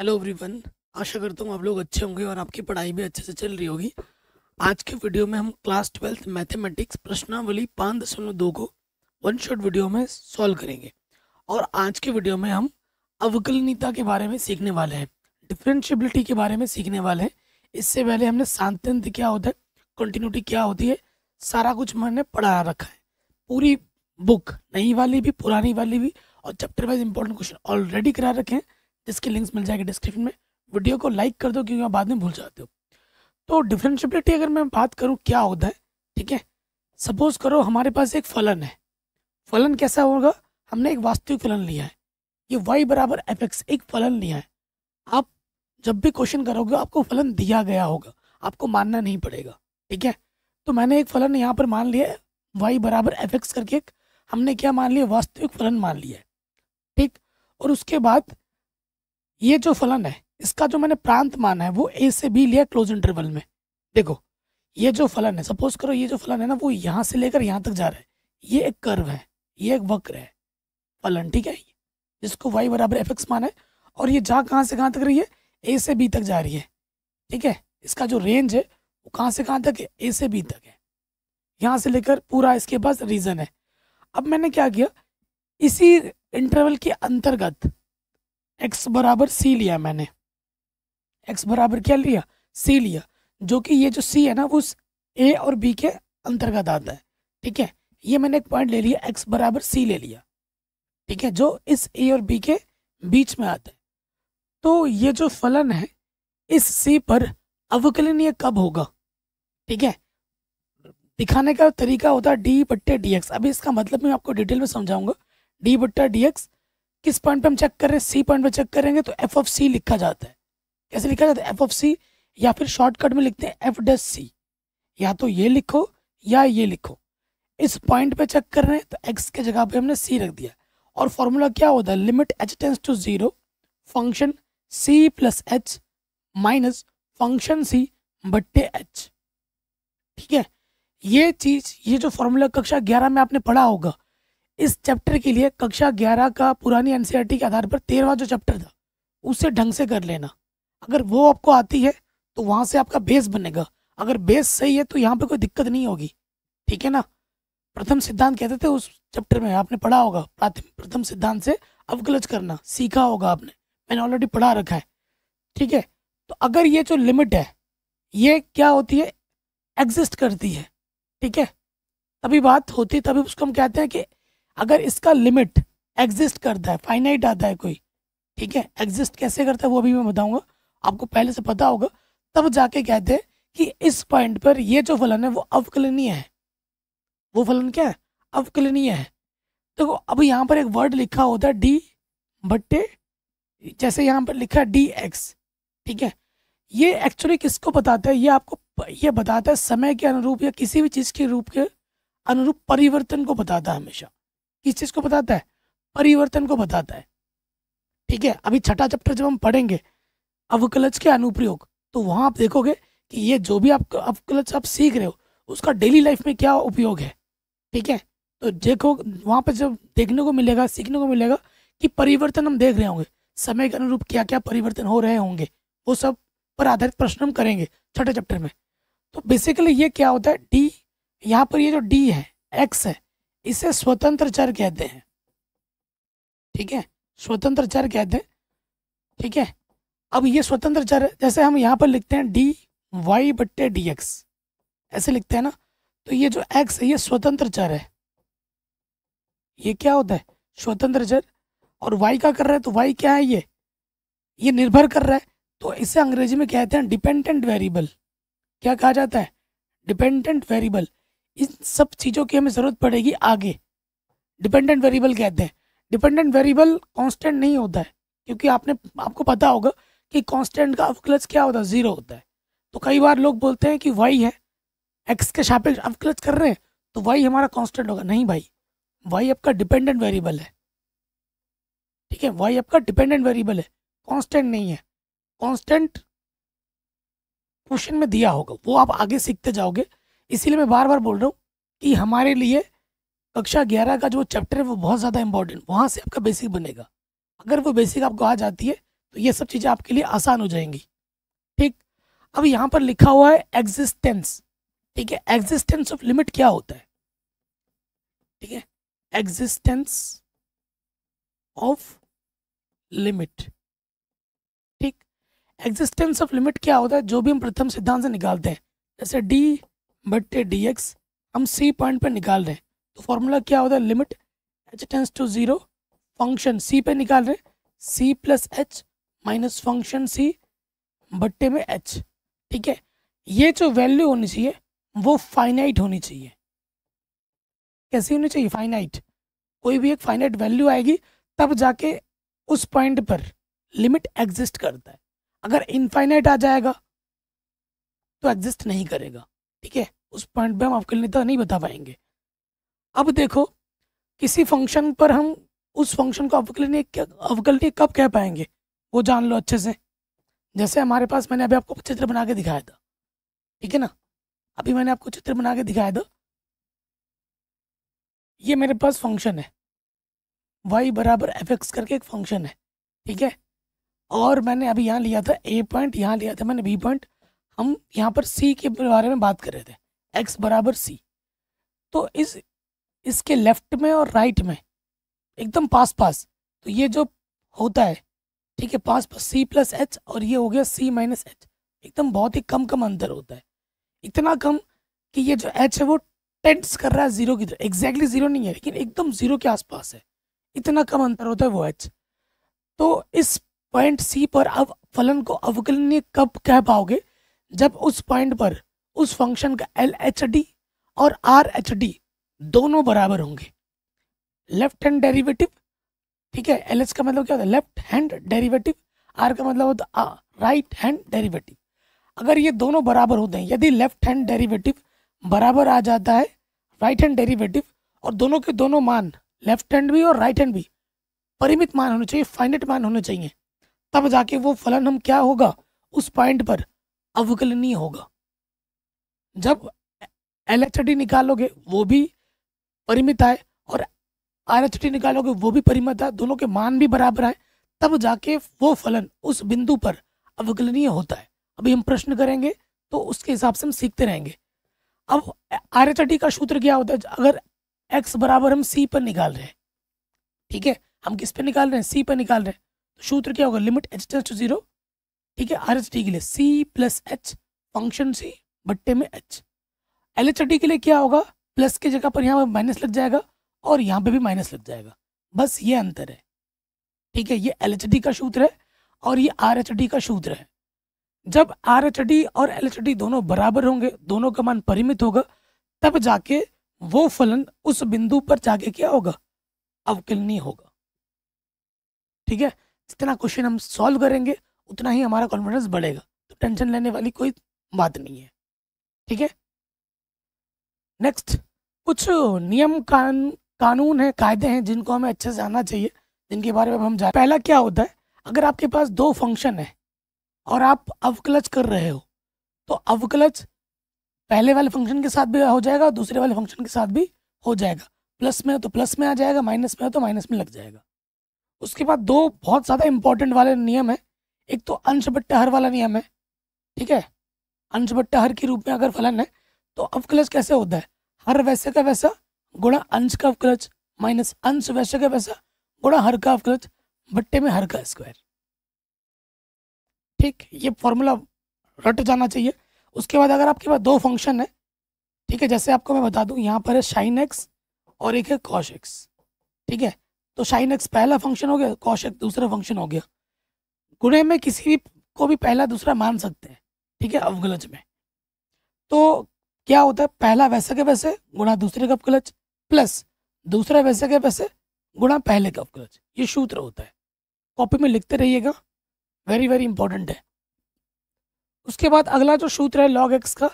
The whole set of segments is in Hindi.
हेलो एवरीवन आशा करता हूँ आप लोग अच्छे होंगे और आपकी पढ़ाई भी अच्छे से चल रही होगी आज के वीडियो में हम क्लास ट्वेल्थ मैथमेटिक्स प्रश्नावली पाँच दशमलव दो को वन शॉट वीडियो में सॉल्व करेंगे और आज के वीडियो में हम अवकलनीता के बारे में सीखने वाले हैं डिफ्रेंशियबिलिटी के बारे में सीखने वाले हैं इससे पहले हमने सांत्यंत क्या होता है कंटिन्यूटी क्या होती है सारा कुछ मैंने पढ़ा रखा है पूरी बुक नई वाली भी पुरानी वाली भी और chapter wise important question already करा रखे हैं इसके लिंक्स मिल जाएगी डिस्क्रिप्शन में वीडियो को लाइक कर दो क्योंकि बाद में भूल जाते हो तो डिफ्रेंशियबिलिटी अगर मैं बात करूँ क्या होता है ठीक है सपोज करो हमारे पास एक फलन है फलन कैसा होगा हमने एक वास्तविक फलन लिया है ये वाई बराबर एफ एक्स एक फलन लिया है आप जब भी क्वेश्चन करोगे आपको फलन दिया गया होगा आपको मानना नहीं पड़ेगा ठीक है तो मैंने एक फलन यहाँ पर मान लिया है वाई बराबर एफ एक्स करके हमने क्या मान लिया वास्तविक फलन मान लिया है ठीक और उसके बाद ये जो फलन है इसका जो मैंने प्रांत माना है वो ए से बी लिया क्लोज इंटरवल में देखो ये जो फलन है सपोज करो ये जो फलन है ना वो यहाँ से लेकर यहाँ तक जा रहा है ये एक कर्व है ये एक वक्र है फलन ठीक है जिसको वाई बराबर एफ एक्स माना है और ये जा कहाँ से कहाँ तक रही है ए से बी तक जा रही है ठीक है इसका जो रेंज है वो कहाँ से कहाँ तक है ए से बी तक है यहाँ से लेकर पूरा इसके पास रीज़न है अब मैंने क्या किया इसी इंटरवल के अंतर्गत एक्स बराबर सी लिया मैंने एक्स बराबर क्या लिया सी लिया जो कि ये जो सी है ना वो ए और बी के अंतर्गत आता है ठीक है ये मैंने एक पॉइंट ले लिया एक्स बराबर सी ले लिया ठीक है जो इस ए और बी के बीच में आता है तो ये जो फलन है इस सी पर अवकलनीय कब होगा ठीक है दिखाने का तरीका होता है डी बट्टे डी एक्स अभी इसका मतलब मैं आपको डिटेल में समझाऊंगा डी बट्टा डी एक्स किस पॉइंट पे हम चेक कर रहे हैं सी पॉइंट पे चेक करेंगे तो एफ ऑफ सी लिखा जाता है कैसे लिखा जाता है एफ ऑफ सी या फिर शॉर्टकट में लिखते हैं एफ डस सी या तो ये लिखो या ये लिखो इस पॉइंट पे चेक कर रहे हैं तो एक्स के जगह पे हमने सी रख दिया और फॉर्मूला क्या होता है limit H tends to zero function C plus H minus function C बट्टे एच ठीक है ये चीज ये जो फॉर्मूला कक्षा ग्यारह में आपने पढ़ा होगा इस चैप्टर के लिए कक्षा ग्यारह का पुरानी एन e के आधार पर तेरहवा जो चैप्टर था उसे ढंग से कर लेना अगर वो आपको आती है तो वहाँ से आपका बेस बनेगा अगर बेस सही है तो यहाँ पे कोई दिक्कत नहीं होगी ठीक है ना प्रथम सिद्धांत कहते थे उस चैप्टर में आपने पढ़ा होगा प्रथम सिद्धांत से अवकलज करना सीखा होगा आपने मैंने ऑलरेडी पढ़ा रखा है ठीक है तो अगर ये जो लिमिट है ये क्या होती है एग्जिस्ट करती है ठीक है तभी बात होती है तभी उसको हम कहते हैं कि अगर इसका लिमिट एग्जिस्ट करता है फाइनाइट आता है कोई ठीक है एग्जिस्ट कैसे करता है वो भी मैं बताऊंगा आपको पहले से पता होगा तब जाके कहते हैं कि इस पॉइंट पर ये जो फलन है वो अवकलनीय है वो फलन क्या है अवकलनीय है देखो तो अब यहाँ पर एक वर्ड लिखा होता है डी बट्टे जैसे यहाँ पर लिखा डी एक्स ठीक है ये एक्चुअली किसको बताता है ये आपको ये बताता है समय के अनुरूप या किसी भी चीज़ के रूप के अनुरूप परिवर्तन को बताता है हमेशा किस चीज़ को बताता है परिवर्तन को बताता है ठीक है अभी छठा चैप्टर जब हम पढ़ेंगे अवकलच के अनुप्रयोग तो वहाँ आप देखोगे कि ये जो भी आप अवकलच आप सीख रहे हो उसका डेली लाइफ में क्या उपयोग है ठीक है तो देखो वहाँ पर जब देखने को मिलेगा सीखने को मिलेगा कि परिवर्तन हम देख रहे होंगे समय के अनुरूप क्या क्या परिवर्तन हो रहे होंगे वो सब पर आधारित प्रश्न हम करेंगे छठे चैप्टर में तो बेसिकली ये क्या होता है डी यहाँ पर ये जो डी है एक्स है इसे स्वतंत्र चर कहते हैं ठीक है स्वतंत्र चर कहते हैं ठीक है अब ये स्वतंत्र चर जैसे हम यहाँ पर लिखते हैं डी वाई बट्टे डी एक्स ऐसे लिखते हैं ना तो ये जो एक्स है ये स्वतंत्र चर है ये क्या होता है स्वतंत्र चर और वाई का कर रहा है तो वाई क्या है ये ये निर्भर कर रहा है तो इसे अंग्रेजी में कहते हैं डिपेंडेंट वेरिएबल क्या कहा जाता है डिपेंडेंट वेरिएबल इन सब चीज़ों की हमें ज़रूरत पड़ेगी आगे डिपेंडेंट वेरिएबल कहते हैं डिपेंडेंट वेरिएबल कांस्टेंट नहीं होता है क्योंकि आपने आपको पता होगा कि कांस्टेंट का अवक्लच क्या होता है ज़ीरो होता है तो कई बार लोग बोलते हैं कि वाई है एक्स के सापेक्ष अवक्लच कर रहे हैं तो वाई हमारा कॉन्स्टेंट होगा नहीं भाई वाई आपका डिपेंडेंट वेरिएबल है ठीक है वाई आपका डिपेंडेंट वेरिएबल है कॉन्स्टेंट नहीं है कॉन्स्टेंट क्वेश्चन में दिया होगा वो आप आगे सीखते जाओगे इसीलिए मैं बार बार बोल रहा हूँ कि हमारे लिए कक्षा ग्यारह का जो चैप्टर है वो बहुत ज़्यादा इंपॉर्टेंट वहाँ से आपका बेसिक बनेगा अगर वो बेसिक आपको आ जाती है तो ये सब चीज़ें आपके लिए आसान हो जाएंगी ठीक अब यहाँ पर लिखा हुआ है एग्जिस्टेंस ठीक है एग्जिस्टेंस ऑफ लिमिट क्या होता है ठीक है एग्जिस्टेंस ऑफ लिमिट ठीक एग्जिस्टेंस ऑफ लिमिट क्या होता है जो भी हम प्रथम सिद्धांत से निकालते हैं जैसे डी बट्टे डी एक्स हम सी पॉइंट पर निकाल रहे हैं तो फॉर्मूला क्या होता है limit H tends to zero function C पे निकाल रहे C plus H minus function C बट्टे में एच ठीक है ये जो वैल्यू होनी चाहिए वो फाइनाइट होनी चाहिए कैसी होनी चाहिए फाइनाइट कोई भी एक फाइनाइट वैल्यू आएगी तब जाके उस पॉइंट पर लिमिट एग्जिस्ट करता है अगर इनफाइनाइट आ जाएगा तो एग्जिस्ट नहीं करेगा ठीक है उस पॉइंट पे हम आपके अवकलनीयता नहीं बता पाएंगे अब देखो किसी फंक्शन पर हम उस फंक्शन को अवकलनीय अवकलनीय कब कह पाएंगे वो जान लो अच्छे से जैसे हमारे पास मैंने अभी आपको चित्र बना के दिखाया था ठीक है ना अभी मैंने आपको चित्र बना के दिखाया था ये मेरे पास फंक्शन है वाई बराबर एफ एक्स करके एक फंक्शन है ठीक है और मैंने अभी यहाँ लिया था ए पॉइंट यहाँ लिया था मैंने बी पॉइंट हम यहाँ पर सी के बारे में बात कर रहे थे एक्स बराबर सी तो इस इसके लेफ्ट में और राइट में एकदम पास पास तो ये जो होता है ठीक है पास पास सी प्लस एच और ये हो गया सी माइनस एच एकदम बहुत ही कम कम अंतर होता है इतना कम कि ये जो एच है वो टेंट्स कर रहा है जीरो की तरफ एग्जैक्टली जीरो नहीं है लेकिन एकदम जीरो के आसपास है इतना कम अंतर होता है वो एच तो इस पॉइंट सी पर अब फलन को अवकलनीय कब कह पाओगे जब उस पॉइंट पर उस फंक्शन का एल एच डी और आर एच डी दोनों बराबर होंगे लेफ्ट हैंड डेरिवेटिव ठीक है एल एच का मतलब क्या होता है लेफ्ट हैंड डेरिवेटिव आर का मतलब होता है राइट हैंड डेरिवेटिव अगर ये दोनों बराबर होते हैं यदि लेफ्ट हैंड डेरिवेटिव बराबर आ जाता है राइट हैंड डेरिवेटिव और दोनों के दोनों मान लेफ्ट हैंड भी और राइट हैंड भी परिमित मान होने चाहिए फाइनेट मान होने चाहिए तब जाके वो फलन हम क्या होगा उस पॉइंट पर अवकलनीय होगा जब एल निकालोगे वो भी परिमित आए और आर निकालोगे वो भी परिमित आए दोनों के मान भी बराबर आए तब जाके वो फलन उस बिंदु पर अवकलनीय होता है अभी हम प्रश्न करेंगे तो उसके हिसाब से हम सीखते रहेंगे अब आर का सूत्र क्या होता है अगर एक्स बराबर हम सी पर निकाल रहे हैं ठीक है हम किस पे निकाल रहे हैं सी पर निकाल रहे हैं तो सूत्र क्या होगा limit H tends to zero ठीक है आर एच टी के लिए C plus H function C बट्टे में एच एल एच टी के लिए क्या होगा प्लस की जगह पर यहाँ पर माइनस लग जाएगा और यहाँ पे भी माइनस लग जाएगा बस ये अंतर है ठीक है ये एल एच डी का सूत्र है और ये आर एच डी का सूत्र है जब आर एच डी और एल एच डी दोनों बराबर होंगे दोनों का मान परिमित होगा तब जाके वो फलन उस बिंदु पर जाके क्या होगा अवकलनीय होगा ठीक है जितना क्वेश्चन हम सॉल्व करेंगे उतना ही हमारा कॉन्फिडेंस बढ़ेगा तो टेंशन लेने वाली कोई बात नहीं है ठीक है नेक्स्ट कुछ नियम कान कानून है कायदे हैं जिनको हमें अच्छे से आना चाहिए जिनके बारे में हम जाए पहला क्या होता है अगर आपके पास दो फंक्शन है और आप अवकलच कर रहे हो तो अवकलच पहले वाले फंक्शन के साथ भी हो जाएगा दूसरे वाले फंक्शन के साथ भी हो जाएगा प्लस में हो तो प्लस में आ जाएगा माइनस में हो तो माइनस में लग जाएगा उसके बाद दो बहुत ज़्यादा इंपॉर्टेंट वाले नियम हैं एक तो अंश बट्टा हर वाला नियम है ठीक है अंश बट्टा हर के रूप में अगर फलन है तो अवकलज कैसे होता है हर वैसे का वैसा गुणा अंश का अवकलज माइनस अंश वैसे का वैसा गुणा हर का अवकलज बट्टे में हर का स्क्वायर ठीक ये फॉर्मूला रट जाना चाहिए उसके बाद अगर आपके पास दो फंक्शन है ठीक है जैसे आपको मैं बता दूं यहाँ पर है शाइन एक्स और एक है कॉश एक्स ठीक है तो शाइन एक्स पहला फंक्शन हो गया कॉश एक्स दूसरा फंक्शन हो गया गुणे में किसी भी को भी पहला दूसरा मान सकते हैं ठीक है अवगलच में तो क्या होता है पहला वैसे के वैसे गुणा दूसरे का अवगलच प्लस दूसरा वैसे के वैसे गुणा पहले का अवगलच ये सूत्र होता है कॉपी में लिखते रहिएगा वेरी वेरी इंपॉर्टेंट है उसके बाद अगला जो सूत्र है लॉग एक्स का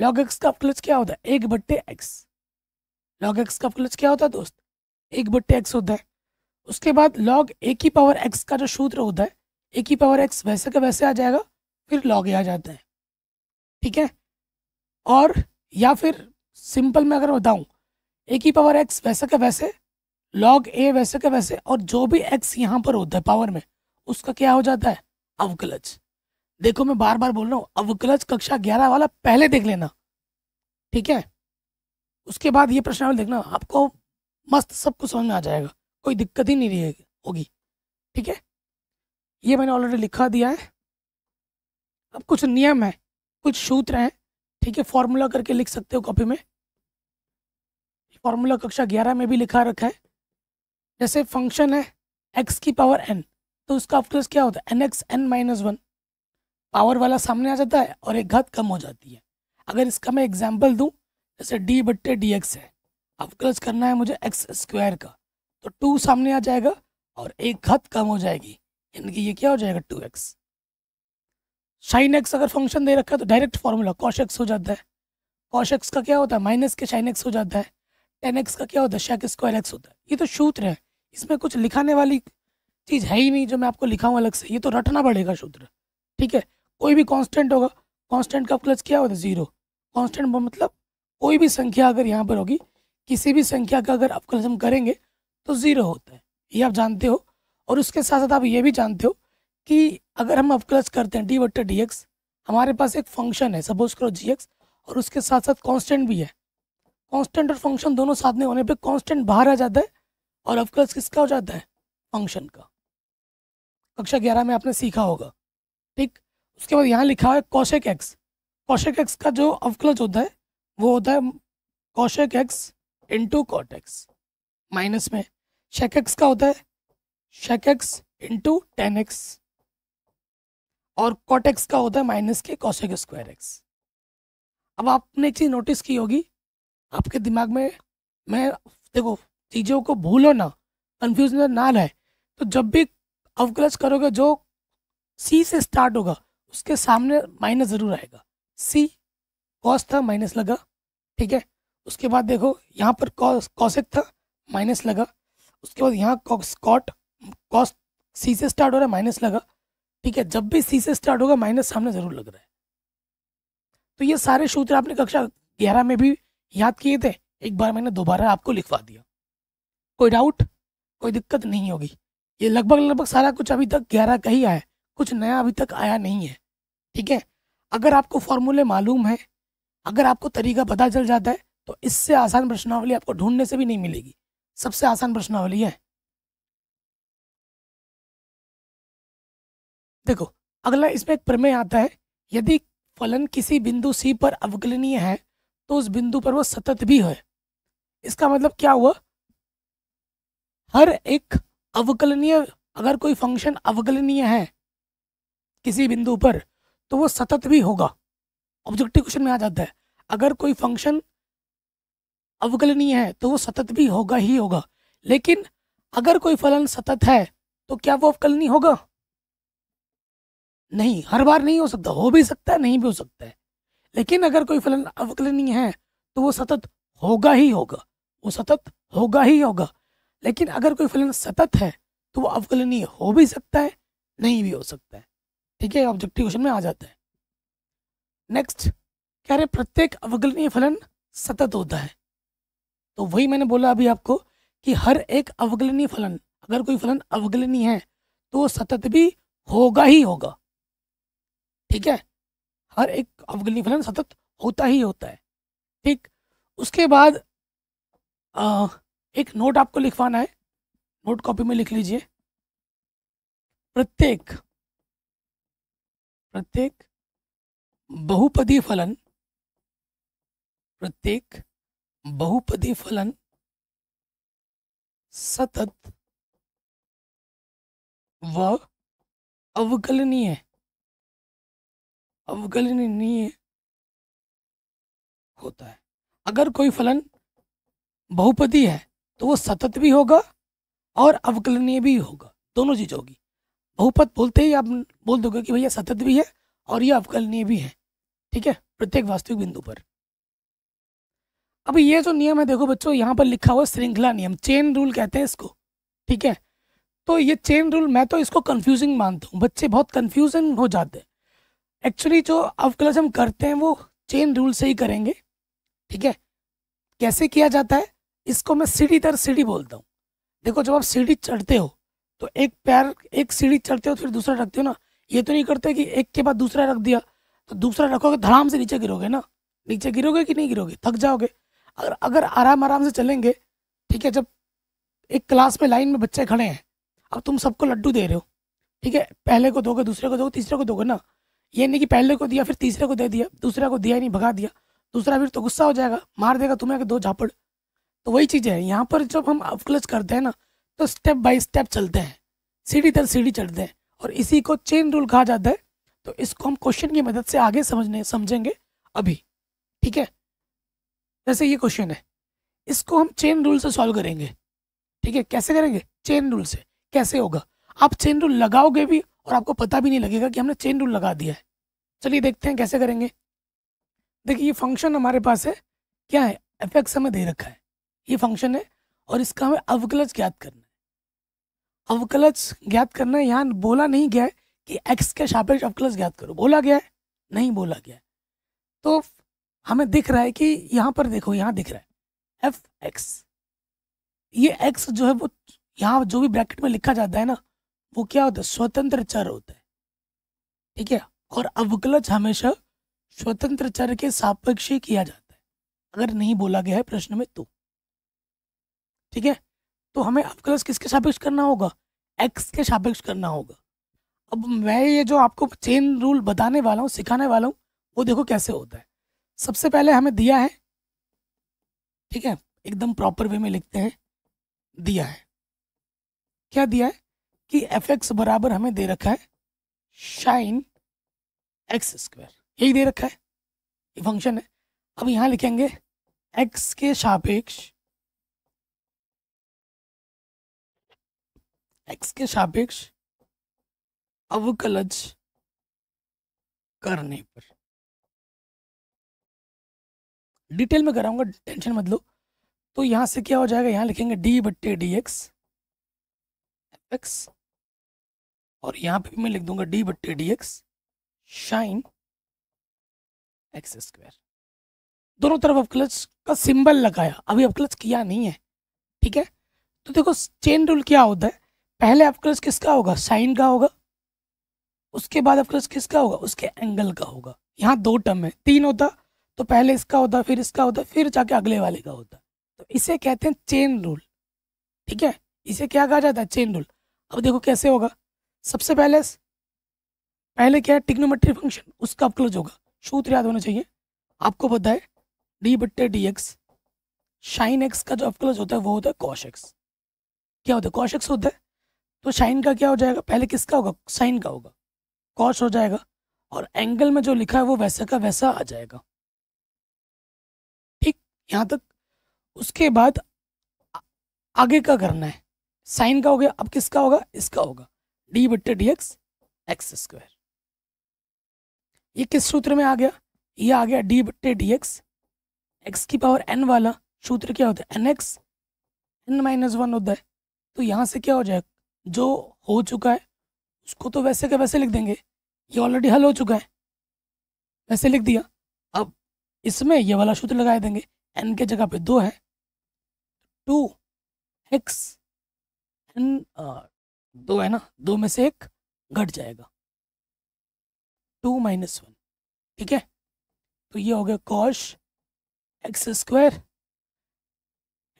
लॉग एक्स का अवकलच क्या होता है एक बट्टे एक्स लॉग एक्स का अवकलच क्या होता है दोस्त एक बट्टे एक्स होता है उसके बाद लॉग ए की पावर एक्स का जो सूत्र होता है एक ही पावर एक्स वैसे का वैसे आ जाएगा फिर लॉग ए आ जाता है ठीक है और या फिर सिंपल में अगर बताऊँ ए की पावर एक्स वैसे का वैसे लॉग ए वैसे का वैसे और जो भी एक्स यहाँ पर होता है पावर में उसका क्या हो जाता है अवकलज देखो मैं बार बार बोल रहा हूँ अवकलज कक्षा ग्यारह वाला पहले देख लेना ठीक है उसके बाद ये प्रश्न देखना आपको मस्त सब कुछ समझ में आ जाएगा कोई दिक्कत ही नहीं रहेगी होगी ठीक है ये मैंने ऑलरेडी लिखा दिया है अब कुछ नियम है कुछ सूत्र हैं ठीक है फॉर्मूला करके लिख सकते हो कॉपी में फॉर्मूला कक्षा ग्यारह में भी लिखा रखा है जैसे फंक्शन है एक्स की पावर एन तो उसका अफकोर्स क्या होता है N x N minus one power वाला सामने आ जाता है और एक घात कम हो जाती है अगर इसका मैं एग्जाम्पल दूँ जैसे डी बट्टे डी एक्स है अफकोर्स करना है मुझे एक्स स्क्वायर का तो टू सामने आ जाएगा और एक घात कम हो जाएगी यानी कि ये क्या हो जाएगा टू एक्स शाइन एक्स अगर फंक्शन दे रखा है तो डायरेक्ट फॉर्मूला कॉश एक्स हो जाता है कॉश एक्स का क्या होता है माइनस के शाइन एक्स हो जाता है टेन एक्स का क्या होता है शेक स्क्वायर एक्स होता है ये तो सूत्र है इसमें कुछ लिखाने वाली चीज़ है ही नहीं जो मैं आपको लिखा हूँ अलग से ये तो रटना पड़ेगा सूत्र ठीक है कोई भी कॉन्स्टेंट होगा कॉन्स्टेंट का क्लच क्या होता है जीरो कॉन्स्टेंट मतलब कोई भी संख्या अगर यहाँ पर होगी किसी भी संख्या का अगर अपकलज हम करेंगे तो ज़ीरो होता है ये आप जानते हो और उसके साथ साथ आप ये भी जानते हो कि अगर हम अपक्लच करते हैं डी वट्टा डी एक्स हमारे पास एक फंक्शन है सपोज करो जी एक्स और उसके साथ साथ कॉन्स्टेंट भी है कॉन्स्टेंट और फंक्शन दोनों साथ में होने पर कॉन्स्टेंट बाहर आ जाता है और अपक्लच किसका हो जाता है फंक्शन का कक्षा ग्यारह में आपने सीखा होगा ठीक उसके बाद यहाँ लिखा है कौशिक एक्स कौशिक एक्स का जो अवक्लच होता है वो होता है cosec X into cot X minus में शेक एक्स का होता है sec X into tan X और कॉट एक्स का होता है माइनस के कॉशेक स्क्वायर एक्स अब आपने एक चीज़ नोटिस की होगी आपके दिमाग में मैं देखो चीज़ों को भूलो ना कन्फ्यूज ना रहे तो जब भी अवकलज करोगे जो सी से स्टार्ट होगा उसके सामने माइनस ज़रूर आएगा सी कॉस था माइनस लगा ठीक है उसके बाद देखो यहाँ पर कॉस कॉसेक था माइनस लगा उसके बाद यहाँ कॉस कॉट कॉस्ट सी से स्टार्ट हो रहा है माइनस लगा ठीक है जब भी सी से स्टार्ट होगा माइनस सामने ज़रूर लग रहा है तो ये सारे सूत्र आपने कक्षा ग्यारह में भी याद किए थे एक बार मैंने दोबारा आपको लिखवा दिया कोई डाउट कोई दिक्कत नहीं होगी ये लगभग लगभग सारा कुछ अभी तक ग्यारह का ही आया कुछ नया अभी तक आया नहीं है ठीक है अगर आपको फॉर्मूले मालूम है अगर आपको तरीका पता चल जाता है तो इससे आसान प्रश्नावली आपको ढूंढने से भी नहीं मिलेगी सबसे आसान प्रश्नावली है देखो अगला इसमें एक प्रमेय आता है यदि फलन किसी बिंदु सी पर अवकलनीय है तो उस बिंदु पर वो सतत भी है इसका मतलब क्या हुआ हर एक अवकलनीय अगर कोई फंक्शन अवकलनीय है किसी बिंदु पर तो वो सतत भी होगा ऑब्जेक्टिव क्वेश्चन में आ जाता है अगर कोई फंक्शन अवकलनीय है तो वो सतत भी होगा ही होगा लेकिन अगर कोई फलन सतत है तो क्या वो अवकलनीय होगा नहीं हर बार नहीं हो सकता हो भी सकता है नहीं भी हो सकता है लेकिन अगर कोई फलन अवकलनीय है तो वो सतत होगा ही होगा वो सतत होगा ही होगा लेकिन अगर कोई फलन सतत है तो वो अवकलनीय हो भी सकता है नहीं भी हो सकता है ठीक है ऑब्जेक्टिव क्वेश्चन में आ जाता है नेक्स्ट कह रहे प्रत्येक अवकलनीय फलन सतत होता है तो वही मैंने बोला अभी आपको कि हर एक अवकलनीय फलन अगर कोई फलन अवकलनीय है तो वो सतत भी होगा ही होगा ठीक है हर एक फलन सतत होता ही होता है ठीक उसके बाद आ, एक नोट आपको लिखवाना है नोट कॉपी में लिख लीजिए प्रत्येक प्रत्येक बहुपदी फलन प्रत्येक बहुपदी फलन सतत व अवकलनीय है होता है अगर कोई फलन बहुपदी है तो वो सतत भी होगा और अवकलनीय भी होगा दोनों चीज होगी बहुपद बोलते ही आप बोल दोगे कि भैया सतत भी है और ये अवकलनीय भी है ठीक है प्रत्येक वास्तविक बिंदु पर अब ये जो नियम है देखो बच्चों यहाँ पर लिखा हुआ श्रृंखला नियम चेन रूल कहते हैं इसको ठीक है तो ये चेन रूल मैं तो इसको कंफ्यूजिंग मानता हूँ बच्चे बहुत कंफ्यूजन हो जाते हैं एक्चुअली जो अवकलज हम करते हैं वो चेन रूल से ही करेंगे ठीक है कैसे किया जाता है इसको मैं सीढ़ी दर सीढ़ी बोलता हूँ देखो जब आप सीढ़ी चढ़ते हो तो एक पैर एक सीढ़ी चढ़ते हो फिर दूसरा रखते हो ना ये तो नहीं करते कि एक के बाद दूसरा रख दिया तो दूसरा रखोगे धड़ाम से नीचे गिरोगे ना नीचे गिरोगे कि नहीं गिरोगे थक जाओगे अगर अगर आराम आराम से चलेंगे ठीक है जब एक क्लास में लाइन में बच्चे खड़े हैं अब तुम सबको लड्डू दे रहे हो ठीक है पहले को दोगे दूसरे को दोगे तीसरे को दोगे ना ये नहीं कि पहले को दिया फिर तीसरे को दे दिया दूसरे को दिया ही नहीं भगा दिया दूसरा फिर तो गुस्सा हो जाएगा मार देगा तुम्हें कि दो झापड़ तो वही चीज़ है यहाँ पर जब हम अपक्लच करते हैं ना तो स्टेप बाय स्टेप चलते हैं सीढ़ी दर सीढ़ी चढ़ते हैं और इसी को चेन रूल कहा जाता है तो इसको हम क्वेश्चन की मदद से आगे समझने समझेंगे अभी ठीक है जैसे ये क्वेश्चन है इसको हम चेन रूल से सॉल्व करेंगे ठीक है कैसे करेंगे चेन रूल से कैसे होगा आप चेन रूल लगाओगे भी और आपको पता भी नहीं लगेगा कि हमने चेन रूल लगा दिया है चलिए देखते हैं कैसे करेंगे देखिए ये फंक्शन हमारे पास है क्या है एफ एक्स हमें दे रखा है ये फंक्शन है और इसका हमें अवकलज ज्ञात करना है अवकलज ज्ञात करना है यहाँ बोला नहीं गया है कि एक्स के सापेक्ष अवकलज ज्ञात करो बोला गया है नहीं बोला गया है तो हमें दिख रहा है कि यहाँ पर देखो यहाँ दिख रहा है एफ एक्स ये एक्स जो है वो यहाँ जो भी ब्रैकेट में लिखा जाता है ना वो क्या होता है स्वतंत्र चर होता है ठीक है और अवकलज हमेशा स्वतंत्र चर के सापेक्ष किया जाता है अगर नहीं बोला गया है प्रश्न में तो ठीक है तो हमें अवकलज किसके सापेक्ष करना होगा एक्स के सापेक्ष करना होगा अब मैं ये जो आपको चेन रूल बताने वाला हूँ सिखाने वाला हूँ वो देखो कैसे होता है सबसे पहले हमें दिया है ठीक है एकदम प्रॉपर वे में लिखते हैं दिया है क्या दिया है कि एफ एक्स बराबर हमें दे रखा है शाइन एक्स स्क्वायर यही दे रखा है ये फंक्शन है अब यहां लिखेंगे एक्स के सापेक्ष एक्स के सापेक्ष अवकलज करने पर डिटेल में कराऊंगा टेंशन मत लो तो यहां से क्या हो जाएगा यहां लिखेंगे डी बट्टे डी एक्स एक्स और यहां पे मैं लिख दूंगा डी बट्टे D X sine X square दोनों तरफ अपक्लच का सिंबल लगाया अभी अपक्लच किया नहीं है ठीक है तो देखो चेन रूल क्या होता है पहले अपक्लच किसका होगा साइन का होगा उसके बाद अपक्लच किसका होगा उसके एंगल का होगा यहाँ दो टर्म है तीन होता तो पहले इसका होता फिर इसका होता फिर जाके अगले वाले का होता तो इसे कहते हैं चेन रूल ठीक है इसे क्या कहा जाता है चेन रूल अब देखो कैसे होगा सबसे पहले पहले क्या है टिग्नोमेट्री फंक्शन उसका अपक्लोज होगा सूत्र याद होना चाहिए आपको पता है डी बट्टे डी एक्स शाइन एक्स का जो क्लोज होता है वो होता है कॉश एक्स क्या होता है कॉश एक्स होता है तो शाइन का क्या हो जाएगा पहले किसका होगा साइन का होगा कॉश हो जाएगा और एंगल में जो लिखा है वो वैसा का वैसा आ जाएगा ठीक यहाँ तक उसके बाद आगे का करना है साइन का हो गया अब किसका होगा इसका होगा डी बट्टे डी एक्स एक्स स्क्वायर ये किस सूत्र में आ गया ये आ गया डी बट्टे डी एक्स एक्स की पावर एन वाला सूत्र क्या होता है N x N minus one होता है तो यहाँ से क्या हो जाएगा जो हो चुका है उसको तो वैसे का वैसे लिख देंगे ये ऑलरेडी हल हो चुका है वैसे लिख दिया अब इसमें ये वाला सूत्र लगा देंगे एन के जगह पे दो है टू एक्स एन दो है ना दो में से एक घट जाएगा टू माइनस वन ठीक है तो ये हो गया कॉश एक्स स्क्वायर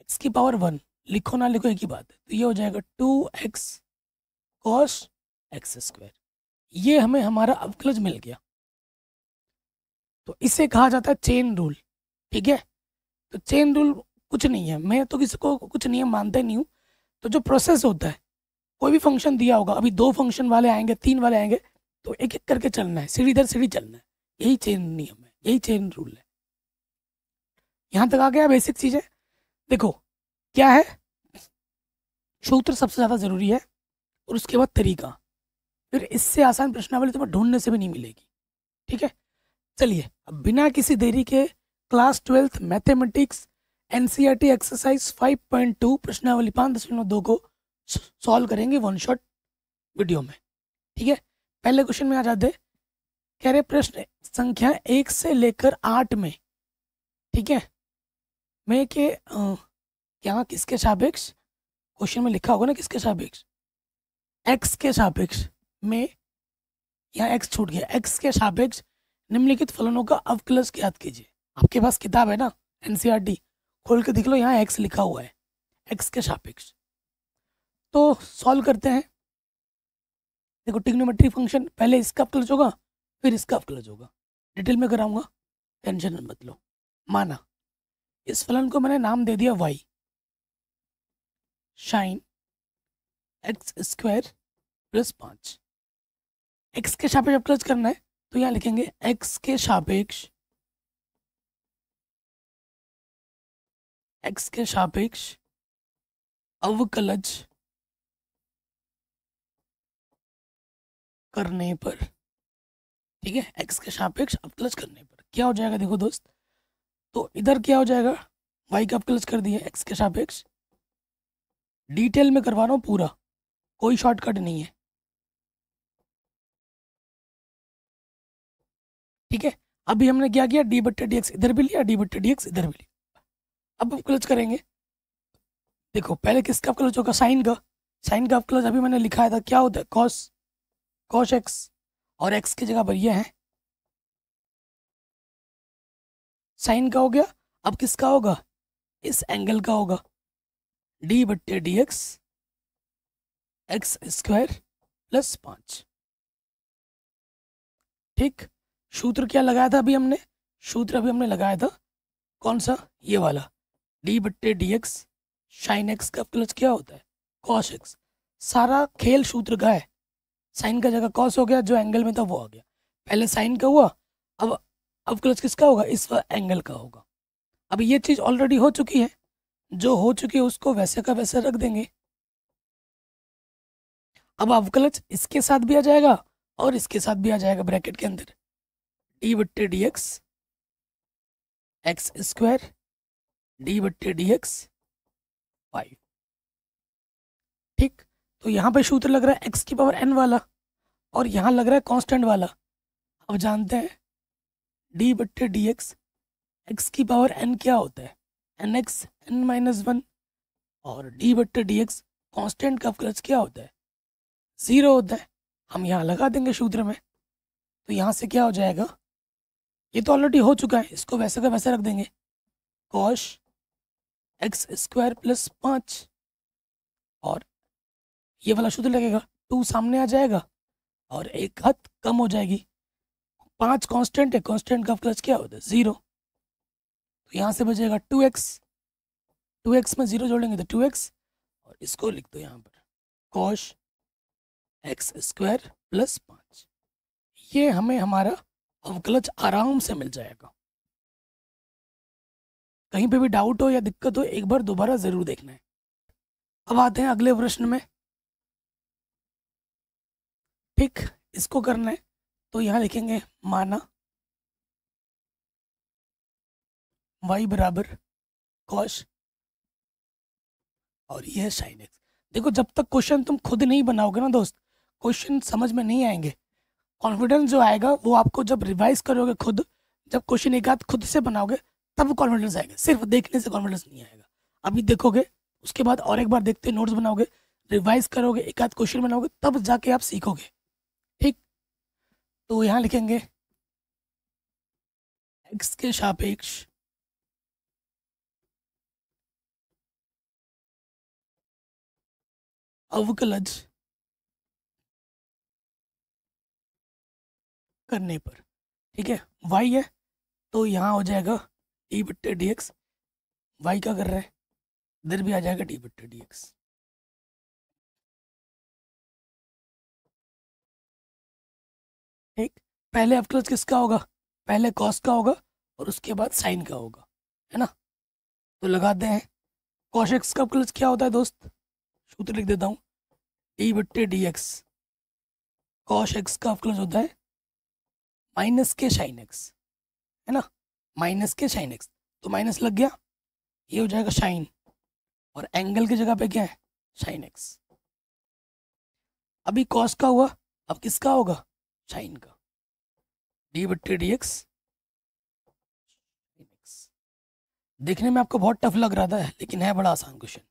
एक्स की पावर वन लिखो ना लिखो एक ही बात है तो ये हो जाएगा two X cos X square ये हमें हमारा अवकलज मिल गया तो इसे कहा जाता है चेन रूल ठीक है तो चेन रूल कुछ नहीं है मैं तो किसी को कुछ नियम मानता ही नहीं हूँ तो जो प्रोसेस होता है कोई भी फंक्शन दिया होगा अभी दो फंक्शन वाले आएंगे तीन वाले आएंगे तो एक एक करके चलना है सीढ़ी दर सीढ़ी चलना है यही चेन नियम है यही चेन रूल है यहां तक आ गया बेसिक चीज़ें देखो क्या है सूत्र सबसे ज़्यादा ज़रूरी है और उसके बाद तरीका फिर इससे आसान प्रश्नावली तुम्हें तो ढूंढने से भी नहीं मिलेगी ठीक है चलिए अब बिना किसी देरी के class twelfth mathematics N exercise 5.2 प्रश्नावली पांच दशमलव दो को सॉल्व करेंगे वन शॉट वीडियो में ठीक है पहले क्वेश्चन में आ जाते कह रहे प्रश्न संख्या एक से लेकर आठ में ठीक है मैं के यहाँ किसके सापेक्ष क्वेश्चन में लिखा होगा ना किसके सापेक्ष एक्स के सापेक्ष में यहाँ एक्स छूट गया एक्स के सापेक्ष निम्नलिखित फलनों का अवकलश याद कीजिए आपके पास किताब है ना एनसीआर e खोल के देख लो यहाँ एक्स लिखा हुआ है एक्स के सापेक्ष तो सॉल्व करते हैं देखो टिग्नोमेट्री फंक्शन पहले इसका क्लच होगा फिर इसका क्लच होगा डिटेल में कराऊंगा टेंशन मत लो माना इस फलन को मैंने नाम दे दिया Y sine X square plus पाँच एक्स के सापेक्ष क्लच करना है तो यहाँ लिखेंगे एक्स के सापेक्ष एक्स के सापेक्ष अवकलज करने पर ठीक है एक्स के सापेक्ष अपकलज करने पर क्या हो जाएगा देखो दोस्त तो इधर क्या हो जाएगा वाई का अपकलज कर दिया एक्स के सापेक्ष डिटेल में करवा रहा हूँ पूरा कोई शॉर्टकट नहीं है ठीक है अभी हमने क्या किया डी बट्टे डी एक्स इधर भी लिया डी बट्टे डी एक्स इधर भी लिया अब हम क्लच करेंगे देखो पहले किसका क्लच होगा साइन का साइन का क्लच अभी मैंने लिखा था क्या होता है कॉस कॉश एक्स और एक्स की जगह पर यह है साइन का हो गया अब किसका होगा इस एंगल का होगा डी बट्टे D x x square plus पाँच ठीक सूत्र क्या लगाया था अभी हमने सूत्र अभी हमने लगाया था कौन सा ये वाला डी बट्टे डी एक्स शाइन एक्स का प्लस क्या होता है कॉश एक्स सारा खेल सूत्र का है साइन का जगह कॉस हो गया जो एंगल में था वो आ गया पहले साइन का हुआ अब अब क्लच किसका होगा इस एंगल का होगा अब ये चीज़ ऑलरेडी हो चुकी है जो हो चुकी है उसको वैसे का वैसे रख देंगे अब अवकलच इसके साथ भी आ जाएगा और इसके साथ भी आ जाएगा ब्रैकेट के अंदर डी बट्टे D x x square D बट्टे डी एक्स फाइव ठीक तो यहाँ पे सूत्र लग रहा है एक्स की पावर एन वाला और यहाँ लग रहा है कांस्टेंट वाला अब जानते हैं डी बट्टे डी एक्स एक्स की पावर एन क्या होता है N x N minus one और डी बट्टे डी एक्स कॉन्स्टेंट का अवकलज क्या होता है ज़ीरो होता है हम यहाँ लगा देंगे सूत्र में तो यहाँ से क्या हो जाएगा ये तो ऑलरेडी हो चुका है इसको वैसे का वैसे रख देंगे कॉश एक्स स्क्वायर प्लस पाँच ये वाला शुद्ध लगेगा टू सामने आ जाएगा और एक हद कम हो जाएगी पांच कांस्टेंट है कांस्टेंट का क्लच क्या होता है जीरो तो यहाँ से बचेगा टू एक्स टू एक्स में जीरो जोड़ेंगे तो टू एक्स और इसको लिख दो यहाँ पर कॉश एक्स स्क्वायर प्लस पाँच ये हमें हमारा अवकलच आराम से मिल जाएगा कहीं पे भी डाउट हो या दिक्कत हो एक बार दोबारा ज़रूर देखना है अब आते हैं अगले प्रश्न में पिक इसको करना है तो यहाँ लिखेंगे माना वाई बराबर कॉश और यह है साइन एक्स देखो जब तक क्वेश्चन तुम खुद नहीं बनाओगे ना दोस्त क्वेश्चन समझ में नहीं आएंगे कॉन्फिडेंस जो आएगा वो आपको जब रिवाइज करोगे खुद जब क्वेश्चन एक आध खुद से बनाओगे तब कॉन्फिडेंस आएगा सिर्फ देखने से कॉन्फिडेंस नहीं आएगा अभी देखोगे उसके बाद और एक बार देखते नोट्स बनाओगे रिवाइज करोगे एक आध क्वेश्चन बनाओगे तब जाके आप सीखोगे तो यहाँ लिखेंगे एक्स के सापेक्ष अवकलज करने पर ठीक है वाई है तो यहाँ हो जाएगा टी बट्टे डी एक्स वाई क्या कर रहा है इधर भी आ जाएगा टी बट्टे डी एक्स पहले अब किसका होगा पहले कॉस्ट का होगा और उसके बाद साइन का होगा है ना तो लगाते हैं कॉश एक्स का क्लोज क्या होता है दोस्त सूत्र लिख देता हूँ डी बट्टे डी एक्स कॉश एक्स का क्लोज होता है माइनस के साइन एक्स है ना माइनस के साइन एक्स तो माइनस लग गया ये हो जाएगा साइन और एंगल की जगह पे क्या है साइन एक्स अभी कॉस का हुआ अब किसका होगा साइन का डी बट्टी डी एक्स देखने में आपको बहुत टफ लग रहा था लेकिन है बड़ा आसान क्वेश्चन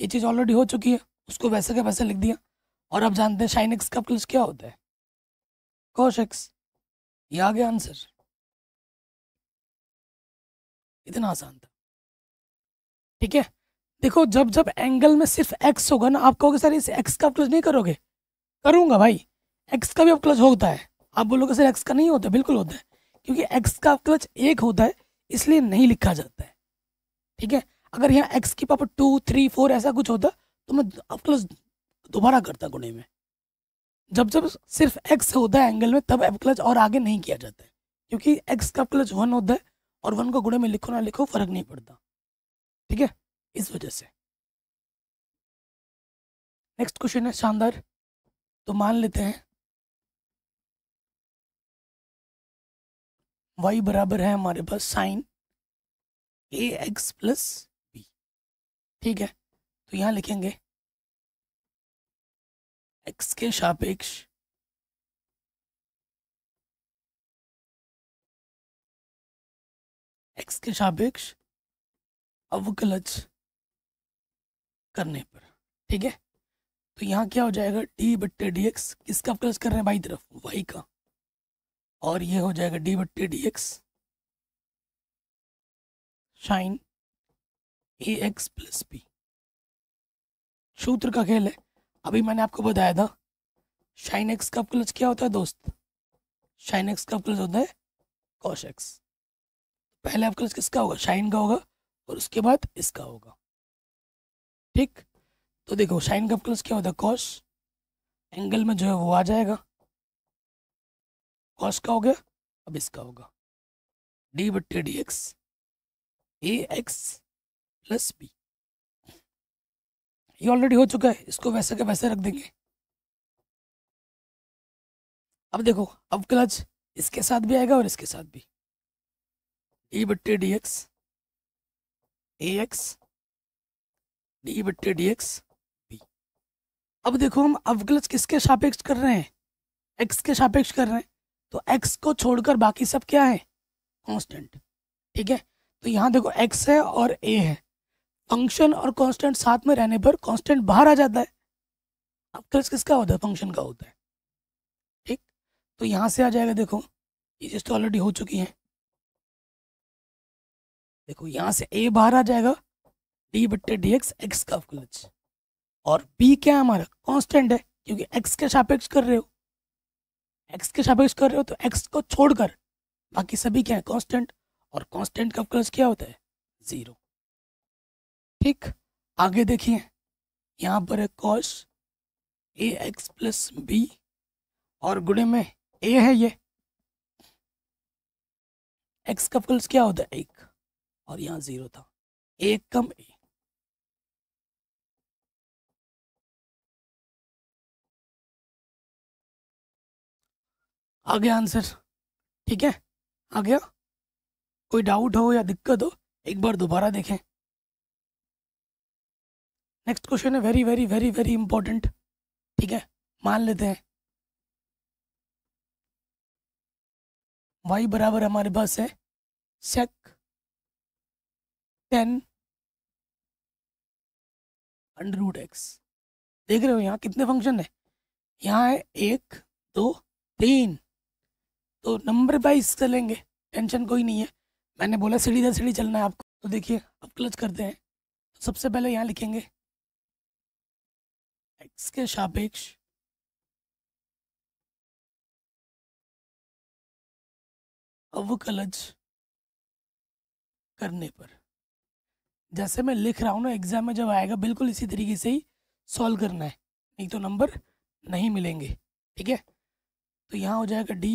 ये चीज़ ऑलरेडी हो चुकी है उसको वैसे का वैसे लिख दिया और आप जानते हैं शाइन एक्स का प्लस क्या होता है कोश एक्स ये आ गया आंसर इतना आसान था ठीक है देखो जब जब एंगल में सिर्फ एक्स होगा ना आप कहोगे सर इस एक्स का प्लस नहीं करोगे करूंगा भाई एक्स का भी अब क्लच होता है आप बोलोगे सर एक्स का नहीं होता बिल्कुल होता है क्योंकि एक्स का क्लच एक होता है इसलिए नहीं लिखा जाता है ठीक है अगर यहाँ एक्स की पावर टू थ्री फोर ऐसा कुछ होता तो मैं अब क्लच दोबारा करता गुणे में जब जब सिर्फ एक्स होता है एंगल में तब एफ क्लच और आगे नहीं किया जाता है क्योंकि एक्स का क्लच वन होता है और वन को गुणे में लिखो ना लिखो फर्क नहीं पड़ता ठीक है इस वजह से नेक्स्ट क्वेश्चन है शानदार तो मान लेते हैं वाई बराबर है हमारे पास sine A X plus B ठीक है तो यहां लिखेंगे एक्स के सापेक्ष x के सापेक्ष अवकलज करने पर ठीक है तो यहाँ क्या हो जाएगा डी बट्टे डी एक्स किसका अवकलज कर रहे हैं बाई तरफ वाई का और ये हो जाएगा डी बट्टी D X sine A X plus B सूत्र का खेल है अभी मैंने आपको बताया था शाइन एक्स का प्लस क्या होता है दोस्त शाइन एक्स का प्लस होता है कॉश एक्स पहले आपका किसका होगा शाइन का होगा और उसके बाद इसका होगा ठीक तो देखो शाइन का प्लस क्या होता है कॉश एंगल में जो है वो आ जाएगा कॉस का हो गया अब इसका होगा डी बट्टे D X A X plus B ये ऑलरेडी हो चुका है इसको वैसे के वैसे रख देंगे अब देखो अब क्लच इसके साथ भी आएगा और इसके साथ भी डी बट्टे D X A X D बट्टे डी एक्स बी अब देखो हम अवकलज किसके सापेक्ष कर रहे हैं एक्स के सापेक्ष कर रहे हैं तो एक्स को छोड़कर बाकी सब क्या है कॉन्स्टेंट ठीक है तो यहाँ देखो एक्स है और ए है फंक्शन और कांस्टेंट साथ में रहने पर कांस्टेंट बाहर आ जाता है अब तो किसका होता है फंक्शन का होता है ठीक तो यहाँ से आ जाएगा देखो ये चीज तो ऑलरेडी हो चुकी है देखो यहाँ से ए बाहर आ जाएगा डी बट्टे डी एक्स एक्स का क्लच और बी क्या है हमारा कॉन्स्टेंट है क्योंकि एक्स के सापेक्ष कर रहे हो एक्स के सापेक्ष कर रहे हो तो एक्स को छोड़कर बाकी सभी क्या है कांस्टेंट और कांस्टेंट का कर्ज क्या होता है ज़ीरो ठीक आगे देखिए यहाँ पर है cos A X plus B और गुणे में ए है ये एक्स का कर्ज क्या होता है एक और यहाँ ज़ीरो था एक कम ए आ गया आंसर ठीक है आ गया कोई डाउट हो या दिक्कत हो एक बार दोबारा देखें नेक्स्ट क्वेश्चन है very very very very important ठीक है मान लेते हैं वाई बराबर हमारे पास है sec tan under root X देख रहे हो यहाँ कितने फंक्शन है यहाँ है एक दो तीन तो नंबर वाइज चलेंगे टेंशन कोई नहीं है मैंने बोला सीढ़ी दर सीढ़ी चलना है आपको तो देखिए अब क्लच करते हैं तो सबसे पहले यहाँ लिखेंगे एक्स के सापेक्ष अवकलज करने पर जैसे मैं लिख रहा हूँ ना एग्ज़ाम में जब आएगा बिल्कुल इसी तरीके से ही सॉल्व करना है नहीं तो नंबर नहीं मिलेंगे ठीक है तो यहाँ हो जाएगा डी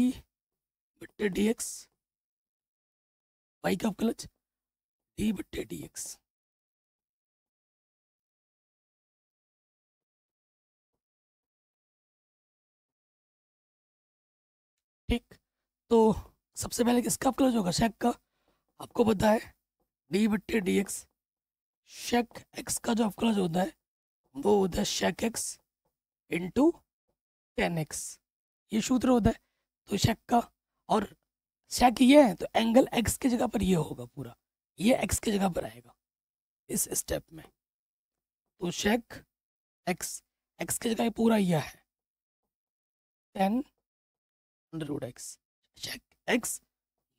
बट्टे डी एक्स वाई का अवकलज डी बट्टे डी एक्स ठीक तो सबसे पहले किसका अवकलज होगा शेक का आपको पता है डी बट्टे डी एक्स शेक एक्स का जो अवकलज होता है वो होता है sec X into tan X ये सूत्र होता है तो शेक का और सेक ये है तो एंगल एक्स की जगह पर ये होगा पूरा ये एक्स की जगह पर आएगा इस स्टेप में तो शेक एक्स एक्स की जगह पूरा यह है tan under root X sec X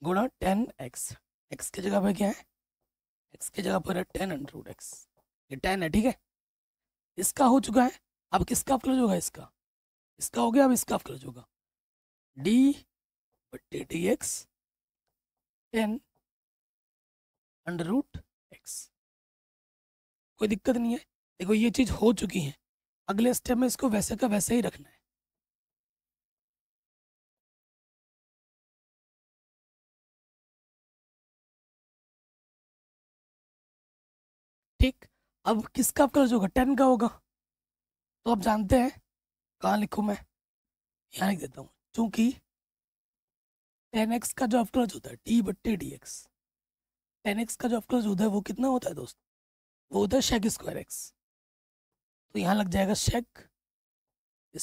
गुणा टेन एक्स एक्स की जगह पर क्या है एक्स की जगह पर है टेन अंडर रूट एक्स ये टेन है ठीक है इसका हो चुका है अब किसका अवकलज होगा इसका इसका हो गया अब इसका अवकलज होगा D but D X tan under root X कोई दिक्कत नहीं है देखो ये चीज़ हो चुकी है अगले स्टेप में इसको वैसे का वैसे ही रखना है ठीक अब किसका कर्ज होगा टेन का होगा तो आप जानते हैं कहाँ लिखूँ मैं यहाँ लिख देता हूँ चूंकि टेन एक्स का जो अफक्लोज होता है टी बट्टे डी एक्स टेन एक्स का जो अफक्लोज होता है वो कितना होता है दोस्त वो होता है शेक स्क्वायर एक्स तो यहाँ लग जाएगा शेक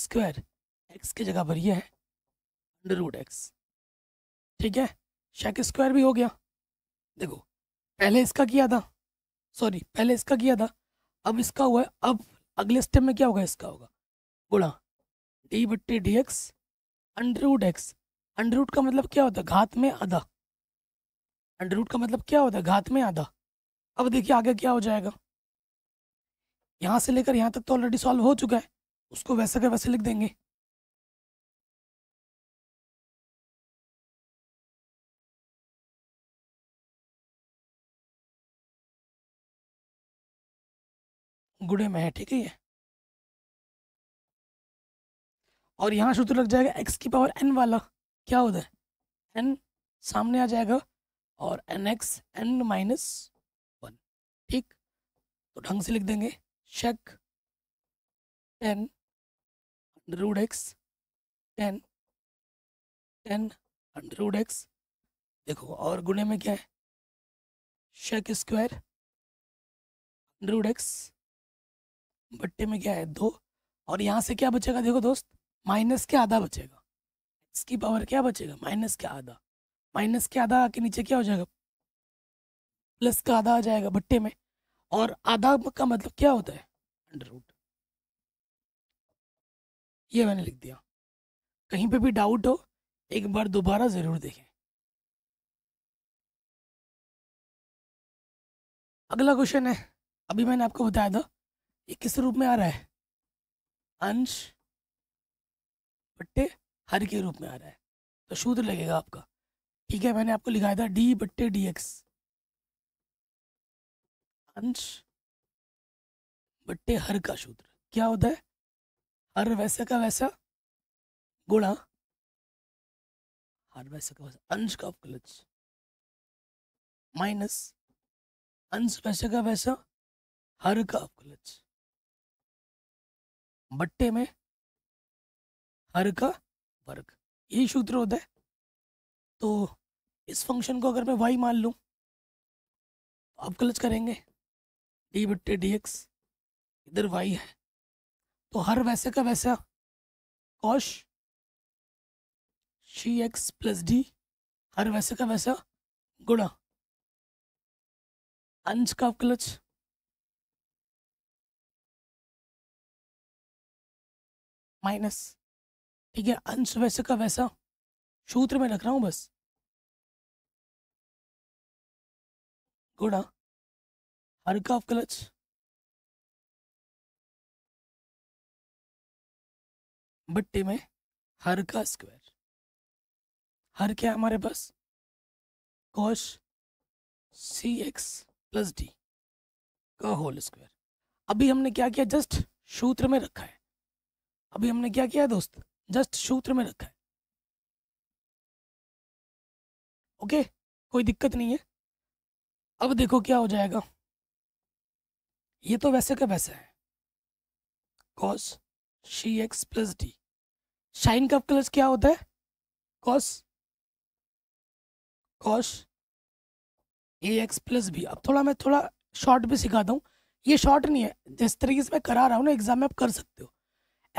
स्क्वायर एक्स की जगह पर ये है अंडर रूट एक्स ठीक है शेक स्क्वायर भी हो गया देखो पहले इसका किया था सॉरी पहले इसका किया था अब इसका हुआ है अब अगले स्टेप में क्या होगा इसका होगा गुणा डी बट्टे D X under root X under root का मतलब क्या होता है घात में आधा अंडर रूट का मतलब क्या होता है घात में आधा अब देखिए आगे क्या हो जाएगा यहाँ से लेकर यहाँ तक तो ऑलरेडी सॉल्व हो चुका है उसको वैसे का वैसे लिख देंगे गुड़े में है ठीक है और यहाँ सूत्र लग जाएगा एक्स की पावर एन वाला क्या होता है एन सामने आ जाएगा और N x N minus one ठीक तो ढंग से लिख देंगे sec tan root X tan tan root X देखो और गुणे में क्या है शेक स्क्वायर रूड एक्स बट्टे में क्या है दो और यहाँ से क्या बचेगा देखो दोस्त माइनस के आधा बचेगा इसकी पावर क्या बचेगा माइनस के आधा माइनस के आधा के नीचे क्या हो जाएगा प्लस का आधा आ जाएगा भट्टे में और आधा का मतलब क्या होता है अंडर रूट ये मैंने लिख दिया कहीं पे भी डाउट हो एक बार दोबारा ज़रूर देखें अगला क्वेश्चन है अभी मैंने आपको बताया था ये किस रूप में आ रहा है अंश बट्टे हर के रूप में आ रहा है तो शूद्र लगेगा आपका ठीक है मैंने आपको लिखाया था डी बट्टे डी एक्स अंश बट्टे हर का शूद्र क्या होता है हर वैसा का वैसा गुणा हर वैसे का वैसा अंश का अवकलज माइनस अंश वैसे का वैसा हर का अवकलज बट्टे में हर का वर्ग यही सूत्र होता है तो इस फंक्शन को अगर मैं वाई मान लूँ तो आप क्लच करेंगे डी बट्टे डी एक्स इधर वाई है तो हर वैसे का वैसा cos C X plus D हर वैसे का वैसा गुणा अंश का क्लच माइनस ठीक है अंश वैसे का वैसा सूत्र में रख रहा हूँ बस गुणा हाँ। हर ऑफ क्लच बट्टे में हर का स्क्वायर हर क्या हमारे पास cos C X plus D का होल स्क्वायर अभी हमने क्या किया जस्ट सूत्र में रखा है अभी हमने क्या किया दोस्त जस्ट सूत्र में रखा है ओके कोई दिक्कत नहीं है अब देखो क्या हो जाएगा ये तो वैसे का वैसा है cos C X plus D sine का कलर्स क्या होता है cos cos A X plus B अब थोड़ा मैं थोड़ा शॉर्ट भी सिखाता हूँ ये शॉर्ट नहीं है जिस तरीके से मैं करा रहा हूँ ना एग्जाम में आप कर सकते हो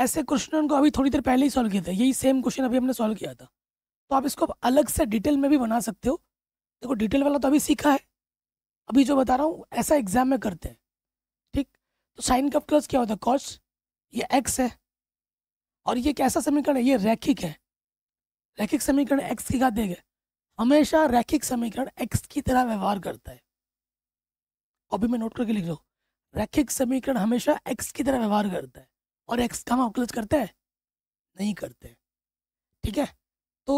ऐसे क्वेश्चन को अभी थोड़ी देर पहले ही सॉल्व किया था यही सेम क्वेश्चन अभी हमने सॉल्व किया था तो आप इसको अलग से डिटेल में भी बना सकते हो देखो डिटेल वाला तो अभी सीखा है अभी जो बता रहा हूँ ऐसा एग्जाम में करते हैं ठीक तो साइन कप क्लस क्या होता है कॉस्ट ये एक्स है और ये कैसा समीकरण है ये रैखिक है रैखिक समीकरण एक्स की घात देगा हमेशा रैखिक समीकरण एक्स की तरह व्यवहार करता है अभी मैं नोट करके लिख रहा हूँ रैखिक समीकरण हमेशा एक्स की तरह व्यवहार करता है और एक्स का हम अवकलज करते हैं नहीं करते ठीक है तो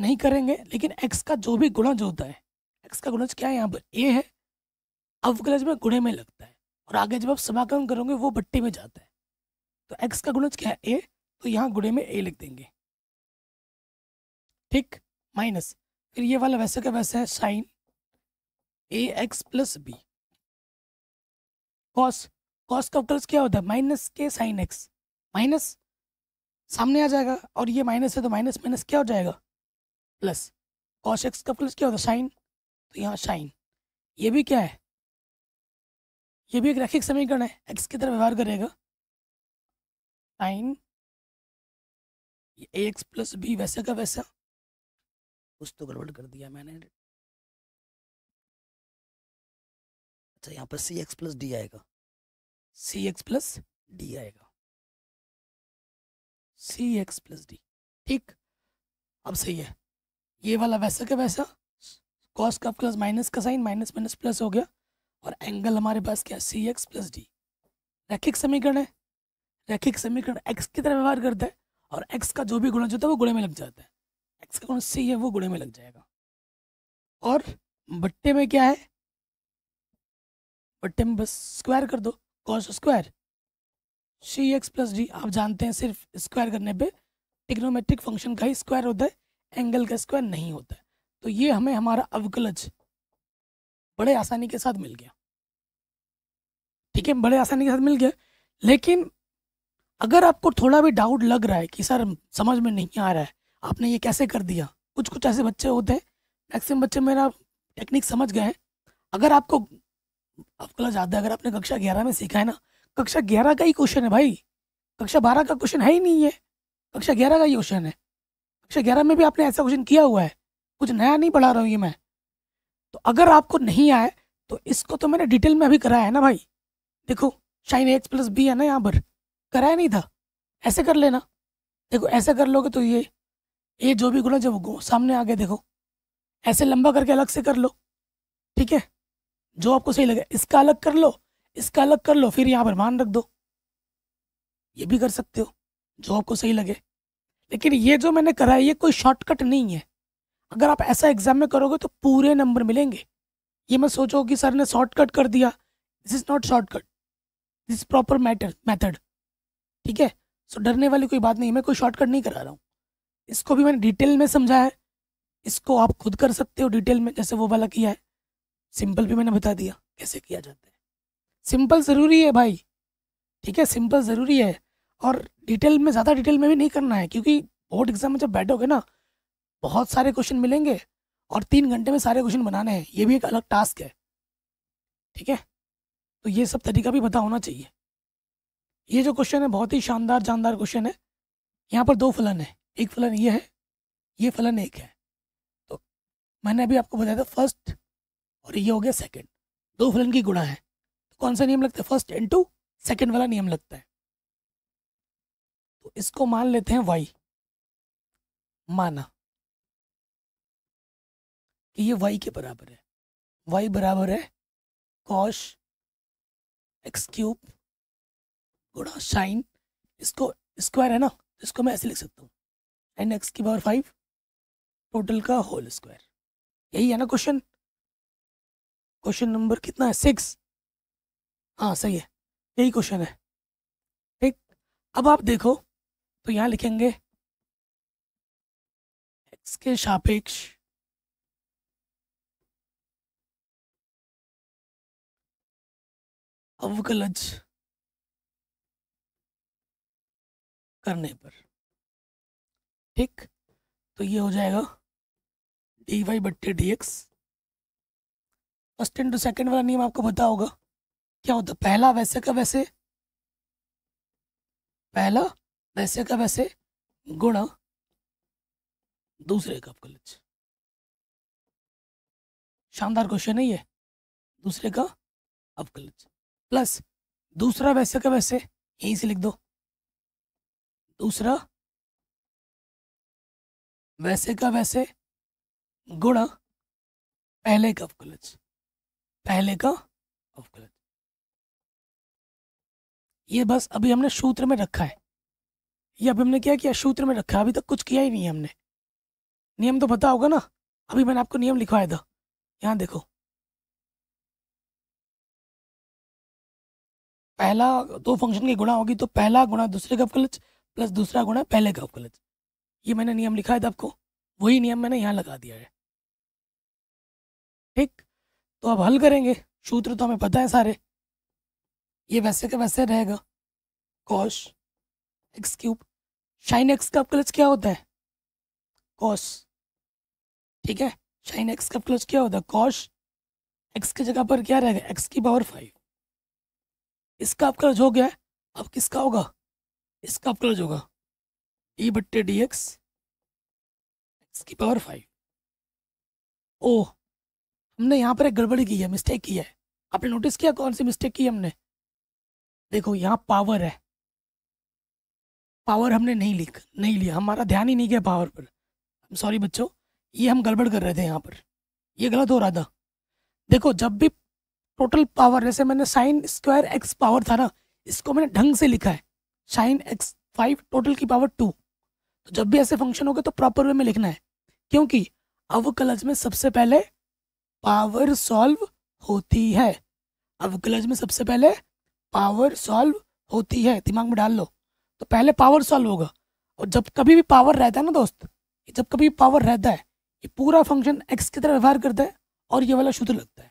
नहीं करेंगे लेकिन एक्स का जो भी गुणज होता है एक्स का गुणज क्या है यहाँ पर ए है अवकलज में गुणे में लगता है और आगे जब आप समाकलन करोगे वो बट्टी में जाता है तो एक्स का गुणज क्या है ए तो यहाँ गुणे में ए लिख देंगे ठीक माइनस फिर ये वाला वैसे का वैसा है sine A X plus B cos cos का प्लस क्या होता है माइनस के साइन एक्स माइनस सामने आ जाएगा और ये माइनस है तो माइनस माइनस क्या हो जाएगा प्लस कॉस एक्स का प्लस क्या होता है साइन तो यहाँ साइन ये भी क्या है ये भी एक रैखिक समीकरण है एक्स की तरह व्यवहार करेगा sine A X plus B वैसे का वैसा कुछ तो गड़बड़ कर दिया मैंने अच्छा यहाँ पर सी एक्स प्लस डी आएगा सी एक्स प्लस डी आएगा सी एक्स प्लस डी ठीक अब सही है ये वाला वैसा क्या वैसा कॉस का प्लस माइनस का साइन माइनस माइनस प्लस हो गया और एंगल हमारे पास क्या सी एक्स प्लस डी रैखिक समीकरण है रैखिक समीकरण एक्स की तरह व्यवहार करता है और एक्स का जो भी गुणज होता है वो गुणे में लग जाता है एक्स का गुण सी है वो गुणे में लग जाएगा और बट्टे में क्या है बट्टे में बस स्क्वायर कर दो cos square C X plus D आप जानते हैं सिर्फ स्क्वायर करने पे टिग्नोमेट्रिक फंक्शन का ही स्क्वायर होता है एंगल का स्क्वायर नहीं होता है तो ये हमें हमारा अवकलज बड़े आसानी के साथ मिल गया ठीक है बड़े आसानी के साथ मिल गया लेकिन अगर आपको थोड़ा भी डाउट लग रहा है कि सर समझ में नहीं आ रहा है आपने ये कैसे कर दिया कुछ कुछ ऐसे बच्चे होते हैं मैक्सिमम बच्चे मेरा टेक्निक समझ गए हैं अगर आपको आपको ज़्यादा अगर आपने कक्षा ग्यारह में सीखा है ना कक्षा ग्यारह का ही क्वेश्चन है भाई कक्षा बारह का क्वेश्चन है ही नहीं है कक्षा ग्यारह का ही क्वेश्चन है कक्षा ग्यारह में भी आपने ऐसा क्वेश्चन किया हुआ है कुछ नया नहीं पढ़ा रहा हूँ ये मैं तो अगर आपको नहीं आए तो इसको तो मैंने डिटेल में अभी कराया है ना भाई देखो शाइन एक्स प्लस बी है ना यहाँ पर कराया नहीं था ऐसे कर लेना देखो ऐसे कर लोगे तो ये ये जो भी गुणा जब सामने आ गए देखो ऐसे लंबा करके अलग से कर लो ठीक है जो आपको सही लगे इसका अलग कर लो इसका अलग कर लो फिर यहाँ पर मान रख दो ये भी कर सकते हो जो आपको सही लगे लेकिन ये जो मैंने करा है ये कोई शॉर्टकट नहीं है अगर आप ऐसा एग्जाम में करोगे तो पूरे नंबर मिलेंगे ये मैं सोचो कि सर ने शॉर्टकट कर दिया this is not shortcut this proper matter method ठीक है सो डरने वाली कोई बात नहीं मैं कोई शॉर्टकट नहीं करा रहा हूँ इसको भी मैंने डिटेल में समझाया है इसको आप खुद कर सकते हो डिटेल में जैसे वो वाला किया है सिंपल भी मैंने बता दिया कैसे किया जाता है सिंपल ज़रूरी है भाई ठीक है सिंपल ज़रूरी है और डिटेल में ज़्यादा डिटेल में भी नहीं करना है क्योंकि बोर्ड एग्ज़ाम में जब बैठोगे ना बहुत सारे क्वेश्चन मिलेंगे और तीन घंटे में सारे क्वेश्चन बनाने हैं ये भी एक अलग टास्क है ठीक है तो ये सब तरीका भी पता होना चाहिए ये जो क्वेश्चन है बहुत ही शानदार जानदार क्वेश्चन है यहाँ पर दो फलन है एक फलन ये है ये फलन एक है तो मैंने अभी आपको बताया था फर्स्ट और ये हो गया सेकंड दो फलन की गुणा है तो कौन सा नियम लगता है फर्स्ट टू सेकेंड वाला नियम लगता है तो इसको मान लेते हैं वाई माना कि ये वाई के बराबर है वाई बराबर है कॉश एक्स क्यूब गुणा साइन इसको स्क्वायर है ना तो इसको मैं ऐसे लिख सकता हूँ एन एक्स की पावर फाइव टोटल का होल स्क्वायर यही है ना क्वेश्चन क्वेश्चन नंबर कितना है सिक्स हाँ सही है यही क्वेश्चन है ठीक अब आप देखो तो यहाँ लिखेंगे एक्स के सापेक्ष अवकलज करने पर ठीक तो ये हो जाएगा डी वाई बट्टे D X first into second वाला नियम आपको पता होगा क्या होता पहला वैसे का वैसे पहला वैसे का वैसे गुणा दूसरे का आपका शानदार क्वेश्चन है ये दूसरे का अवकलच प्लस दूसरा वैसे का वैसे यहीं से लिख दो दूसरा वैसे का वैसे गुणा पहले का अवकलच पहले का अवकलन ये बस अभी हमने सूत्र में रखा है ये अभी हमने क्या किया सूत्र में रखा अभी तक कुछ किया ही नहीं है हमने नियम तो पता होगा ना अभी मैंने आपको नियम लिखवाया था यहाँ देखो पहला दो फंक्शन की गुणा होगी तो पहला गुणा दूसरे का अवकलज प्लस दूसरा गुणा पहले का अवकलज ये मैंने नियम लिखा है था आपको वही नियम मैंने यहाँ लगा दिया है ठीक तो अब हल करेंगे सूत्र तो हमें पता है सारे ये वैसे के वैसे रहेगा cos X cube sine X का क्लच क्या होता है कॉस ठीक है शाइन एक्स का क्लच क्या होता है कॉस एक्स की जगह पर क्या रहेगा एक्स की पावर फाइव इसका आप क्लच हो गया अब किसका होगा इसका आप क्लच होगा डी e बट्टे डी एक्स एक्स की पावर फाइव ओ हमने यहाँ पर एक गड़बड़ी की है मिस्टेक की है आपने नोटिस किया कौन सी मिस्टेक की हमने देखो यहाँ पावर है पावर हमने नहीं लिख नहीं लिया हमारा ध्यान ही नहीं गया पावर पर सॉरी बच्चों ये हम गड़बड़ कर रहे थे यहाँ पर ये गलत हो रहा था देखो जब भी टोटल पावर जैसे मैंने साइन स्क्वायर एक्स पावर था ना इसको मैंने ढंग से लिखा है साइन एक्स फाइव टोटल की पावर टू तो जब भी ऐसे फंक्शन गए तो प्रॉपर वे में लिखना है क्योंकि अवकलज में सबसे पहले पावर सॉल्व होती है अब क्लज में सबसे पहले पावर सॉल्व होती है दिमाग में डाल लो तो पहले पावर सॉल्व होगा और जब कभी भी पावर रहता है ना दोस्त जब कभी पावर रहता है ये पूरा फंक्शन एक्स की तरह व्यवहार करता है और ये वाला शुद्ध लगता है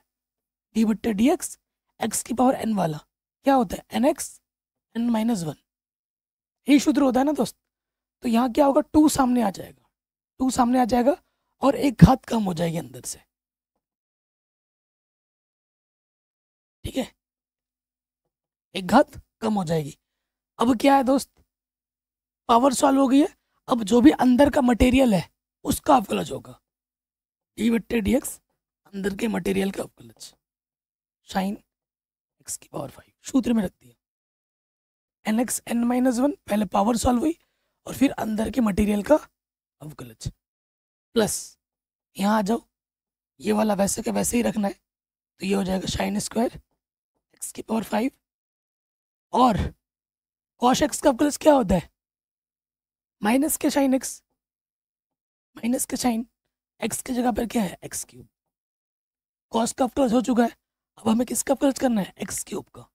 डी बट्टे डी एक्स एक्स की पावर एन वाला क्या होता है N x N minus one यही शुद्ध होता है ना दोस्त तो यहाँ क्या होगा टू सामने आ जाएगा टू सामने आ जाएगा और एक घात कम हो जाएगी अंदर से ठीक है एक घात कम हो जाएगी अब क्या है दोस्त पावर सॉल्व हो गई है अब जो भी अंदर का मटेरियल है उसका अवकलज होगा डी बट्टे डी एक्स अंदर के मटेरियल का अवकलज साइन एक्स की पावर फाइव सूत्र में रख दिया N x N minus one पहले पावर सॉल्व हुई और फिर अंदर के मटेरियल का अवकलज प्लस यहाँ आ जाओ ये वाला वैसे के वैसे ही रखना है तो ये हो जाएगा साइन स्क्वायर एक्स की पावर फाइव और कॉश एक्स का प्लस क्या होता है माइनस के साइन एक्स माइनस के साइन एक्स की जगह पर क्या है एक्स क्यूब कॉस का प्लस हो चुका है अब हमें किसका प्लस करना है एक्स क्यूब का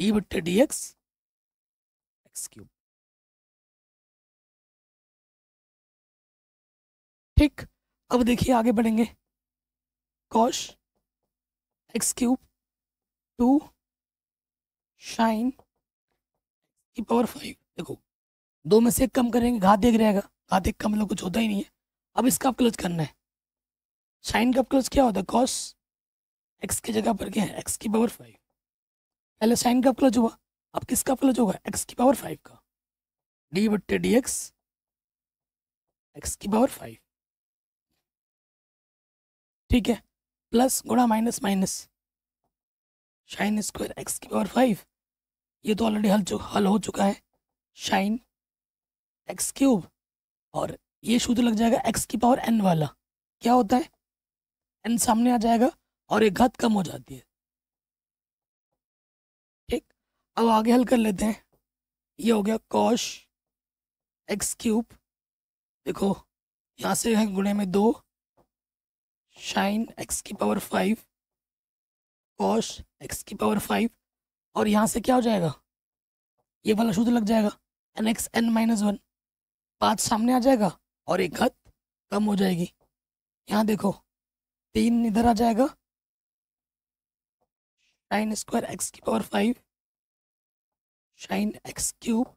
डी e बट्टे डी एक्स एक्स क्यूब ठीक अब देखिए आगे बढ़ेंगे cos x cube two sine की पावर फाइव देखो दो में से कम करेंगे घात देख रहेगा घात एक कम लोग कुछ होता ही नहीं है अब इसका आप क्लच करना है शाइन का क्लच क्या होता है कॉस एक्स की जगह पर क्या है एक्स की पावर फाइव पहले साइन का क्लच हुआ अब किसका क्लच होगा एक्स की पावर फाइव का डी बट्टे डी एक्स एक्स की पावर फाइव ठीक है प्लस गुणा minus minus sine square x की पावर फाइव ये तो ऑलरेडी हल हल हो चुका है शाइन एक्स क्यूब और ये सूत्र लग जाएगा एक्स की पावर एन वाला क्या होता है एन सामने आ जाएगा और एक घात कम हो जाती है ठीक अब आगे हल कर लेते हैं ये हो गया कॉश एक्स क्यूब देखो यहाँ से है गुणे में दो शाइन एक्स की पावर फाइव कॉश एक्स की पावर फाइव और यहाँ से क्या हो जाएगा ये वाला शुद्ध लग जाएगा N x N minus one पाँच सामने आ जाएगा और एक घत कम हो जाएगी यहाँ देखो तीन इधर आ जाएगा साइन स्क्वायर एक्स की power five sine X cube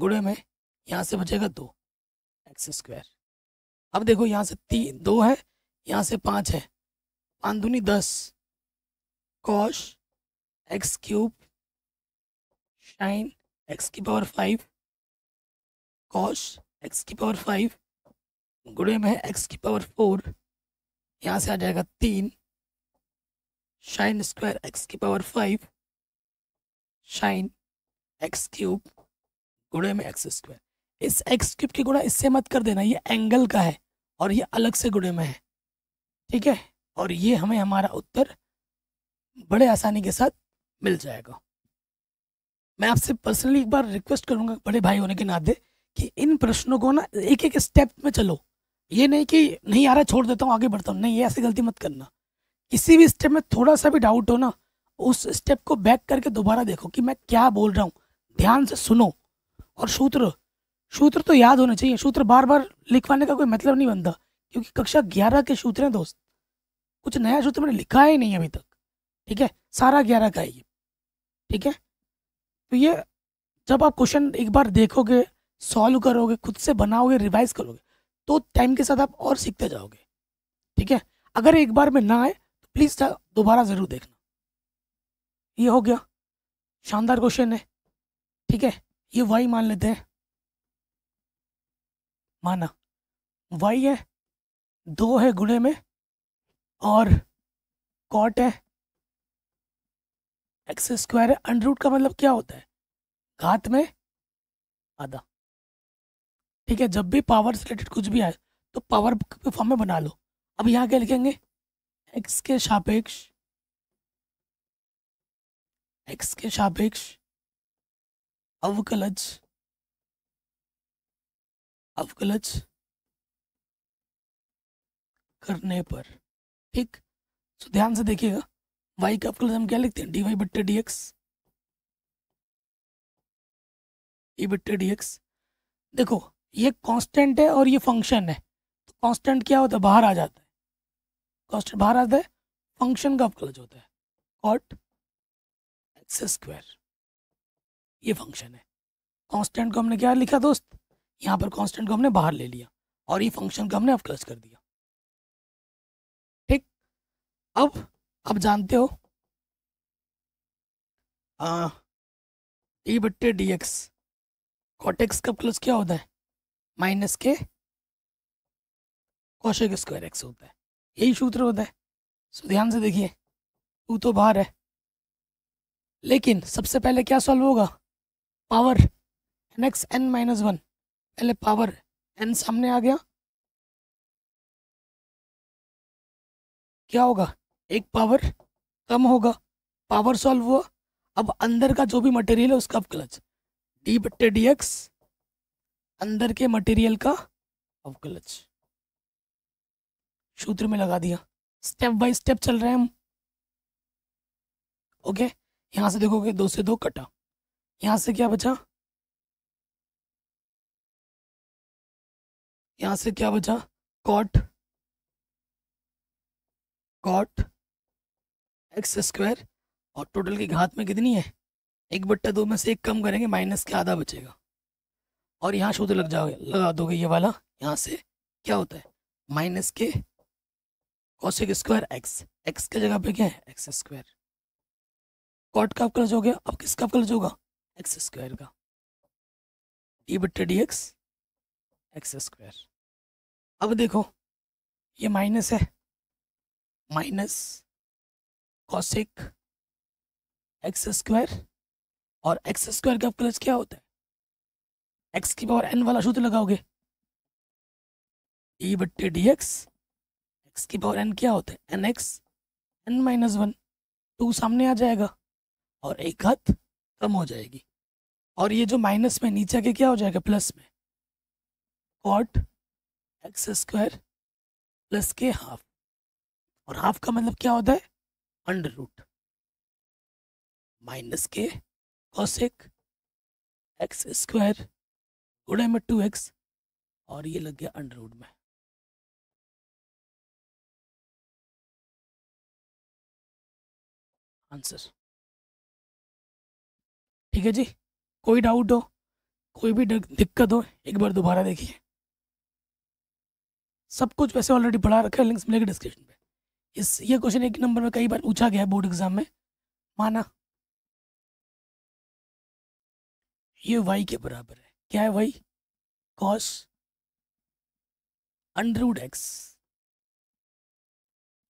गुड़े में यहाँ से बचेगा दो एक्स स्क्वायर अब देखो यहाँ से तीन दो है यहाँ से पाँच है पाँच दूनी दस cos x cube sine x की पावर फाइव कॉश एक्स की पावर फाइव गुड़े में एक्स की पावर फोर यहाँ से आ जाएगा तीन शाइन स्क्वायर एक्स की power five sine x cube गुड़े में एक्स स्क्वायर इस एक्स क्यूब की गुणा इससे मत कर देना ये एंगल का है और ये अलग से गुड़े में है ठीक है और ये हमें हमारा उत्तर बड़े आसानी के साथ मिल जाएगा मैं आपसे पर्सनली एक बार रिक्वेस्ट करूंगा बड़े भाई होने के नाते कि इन प्रश्नों को ना एक एक स्टेप में चलो ये नहीं कि नहीं आ रहा छोड़ देता हूँ आगे बढ़ता हूँ नहीं ये ऐसी गलती मत करना किसी भी स्टेप में थोड़ा सा भी डाउट हो ना उस स्टेप को बैक करके दोबारा देखो कि मैं क्या बोल रहा हूँ ध्यान से सुनो और सूत्र सूत्र तो याद होने चाहिए सूत्र बार बार लिखवाने का कोई मतलब नहीं बनता क्योंकि कक्षा ग्यारह के सूत्र हैं दोस्त कुछ नया सूत्र मैंने लिखा ही नहीं अभी तक ठीक है सारा ग्यारह का है ये ठीक है तो ये जब आप क्वेश्चन एक बार देखोगे सॉल्व करोगे खुद से बनाओगे रिवाइज करोगे तो टाइम के साथ आप और सीखते जाओगे ठीक है अगर एक बार में ना आए तो प्लीज़ दोबारा ज़रूर देखना ये हो गया शानदार क्वेश्चन है ठीक है ये वाई मान लेते हैं माना वाई है दो है गुणे में और कॉट है एक्स स्क्वायर है अंडरूट का मतलब क्या होता है घात में आधा ठीक है जब भी पावर से रिलेटेड कुछ भी आए तो पावर के फॉर्म में बना लो अब यहाँ क्या लिखेंगे एक्स के सापेक्ष एक्स के सापेक्ष अवकलज अवकलज करने पर ठीक तो ध्यान से देखिएगा वाई का अवकलन हम क्या लिखते हैं डी वाई बट्टे डी एक्स ई बट्टे डी एक्स देखो ये कांस्टेंट है और ये फंक्शन है तो कांस्टेंट क्या होता है बाहर आ जाता है कांस्टेंट बाहर आता है फंक्शन का अवकलज होता है कॉट एक्स स्क्वायर ये फंक्शन है कांस्टेंट को हमने क्या लिखा दोस्त यहाँ पर कांस्टेंट को हमने बाहर ले लिया और ये फंक्शन को हमने अवकलज कर दिया ठीक अब आप जानते हो डी बट्टे डी एक्स कॉटेक्स का क्लोज क्या होता है माइनस के कौशिक स्क्वायर एक्स होता है यही सूत्र होता है सो ध्यान से देखिए टू तो बाहर है लेकिन सबसे पहले क्या सॉल्व होगा power n x N minus one पहले पावर एन सामने आ गया क्या होगा एक पावर कम होगा पावर सॉल्व हुआ अब अंदर का जो भी मटेरियल है उसका अब क्लच डी बट्टे डी एक्स अंदर के मटेरियल का अब क्लच सूत्र में लगा दिया स्टेप बाय स्टेप चल रहे हैं हम ओके यहां से देखोगे दो से दो कटा यहां से क्या बचा यहां से क्या बचा कॉट कॉट एक्स स्क्वायर और टोटल की घात में कितनी है एक बट्टा दो में से एक कम करेंगे माइनस के आधा बचेगा और यहाँ शूद्र लग जाओगे लगा दोगे ये वाला यहाँ से क्या होता है माइनस के कॉशिक स्क्वायर एक्स एक्स के जगह पे क्या है एक्स स्क्वायर कॉट का अवकलज हो गया अब किसका अवकलज होगा एक्स स्क्वायर का डी बट्टे डी एक्स एक्स स्क्वायर अब देखो ये माइनस है माइनस कॉसिक एक्स स्क्वायर और एक्स स्क्वायर का अवकलज क्या होता है एक्स की पावर एन वाला सूत्र लगाओगे ई e बट्टे डी एक्स एक्स की पावर एन क्या होता है N x N minus one to सामने आ जाएगा और एक हद कम हो जाएगी और ये जो माइनस में नीचे के क्या हो जाएगा प्लस में कॉट एक्स स्क्वायर प्लस के हाफ और हाफ का मतलब क्या होता है अंडर रूट माइनस के एक एक्स स्क्वायर गुड़े में टू एक्स और ये लग गया अंडर रूट में आंसर ठीक है जी कोई डाउट हो कोई भी दिक्कत हो एक बार दोबारा देखिए सब कुछ वैसे ऑलरेडी पढ़ा रखा है लिंक्स मिलेगा डिस्क्रिप्शन में इस ये क्वेश्चन एक नंबर में कई बार पूछा गया है बोर्ड एग्जाम में माना ये वाई के बराबर है क्या है वाई कॉस अंडरवुड एक्स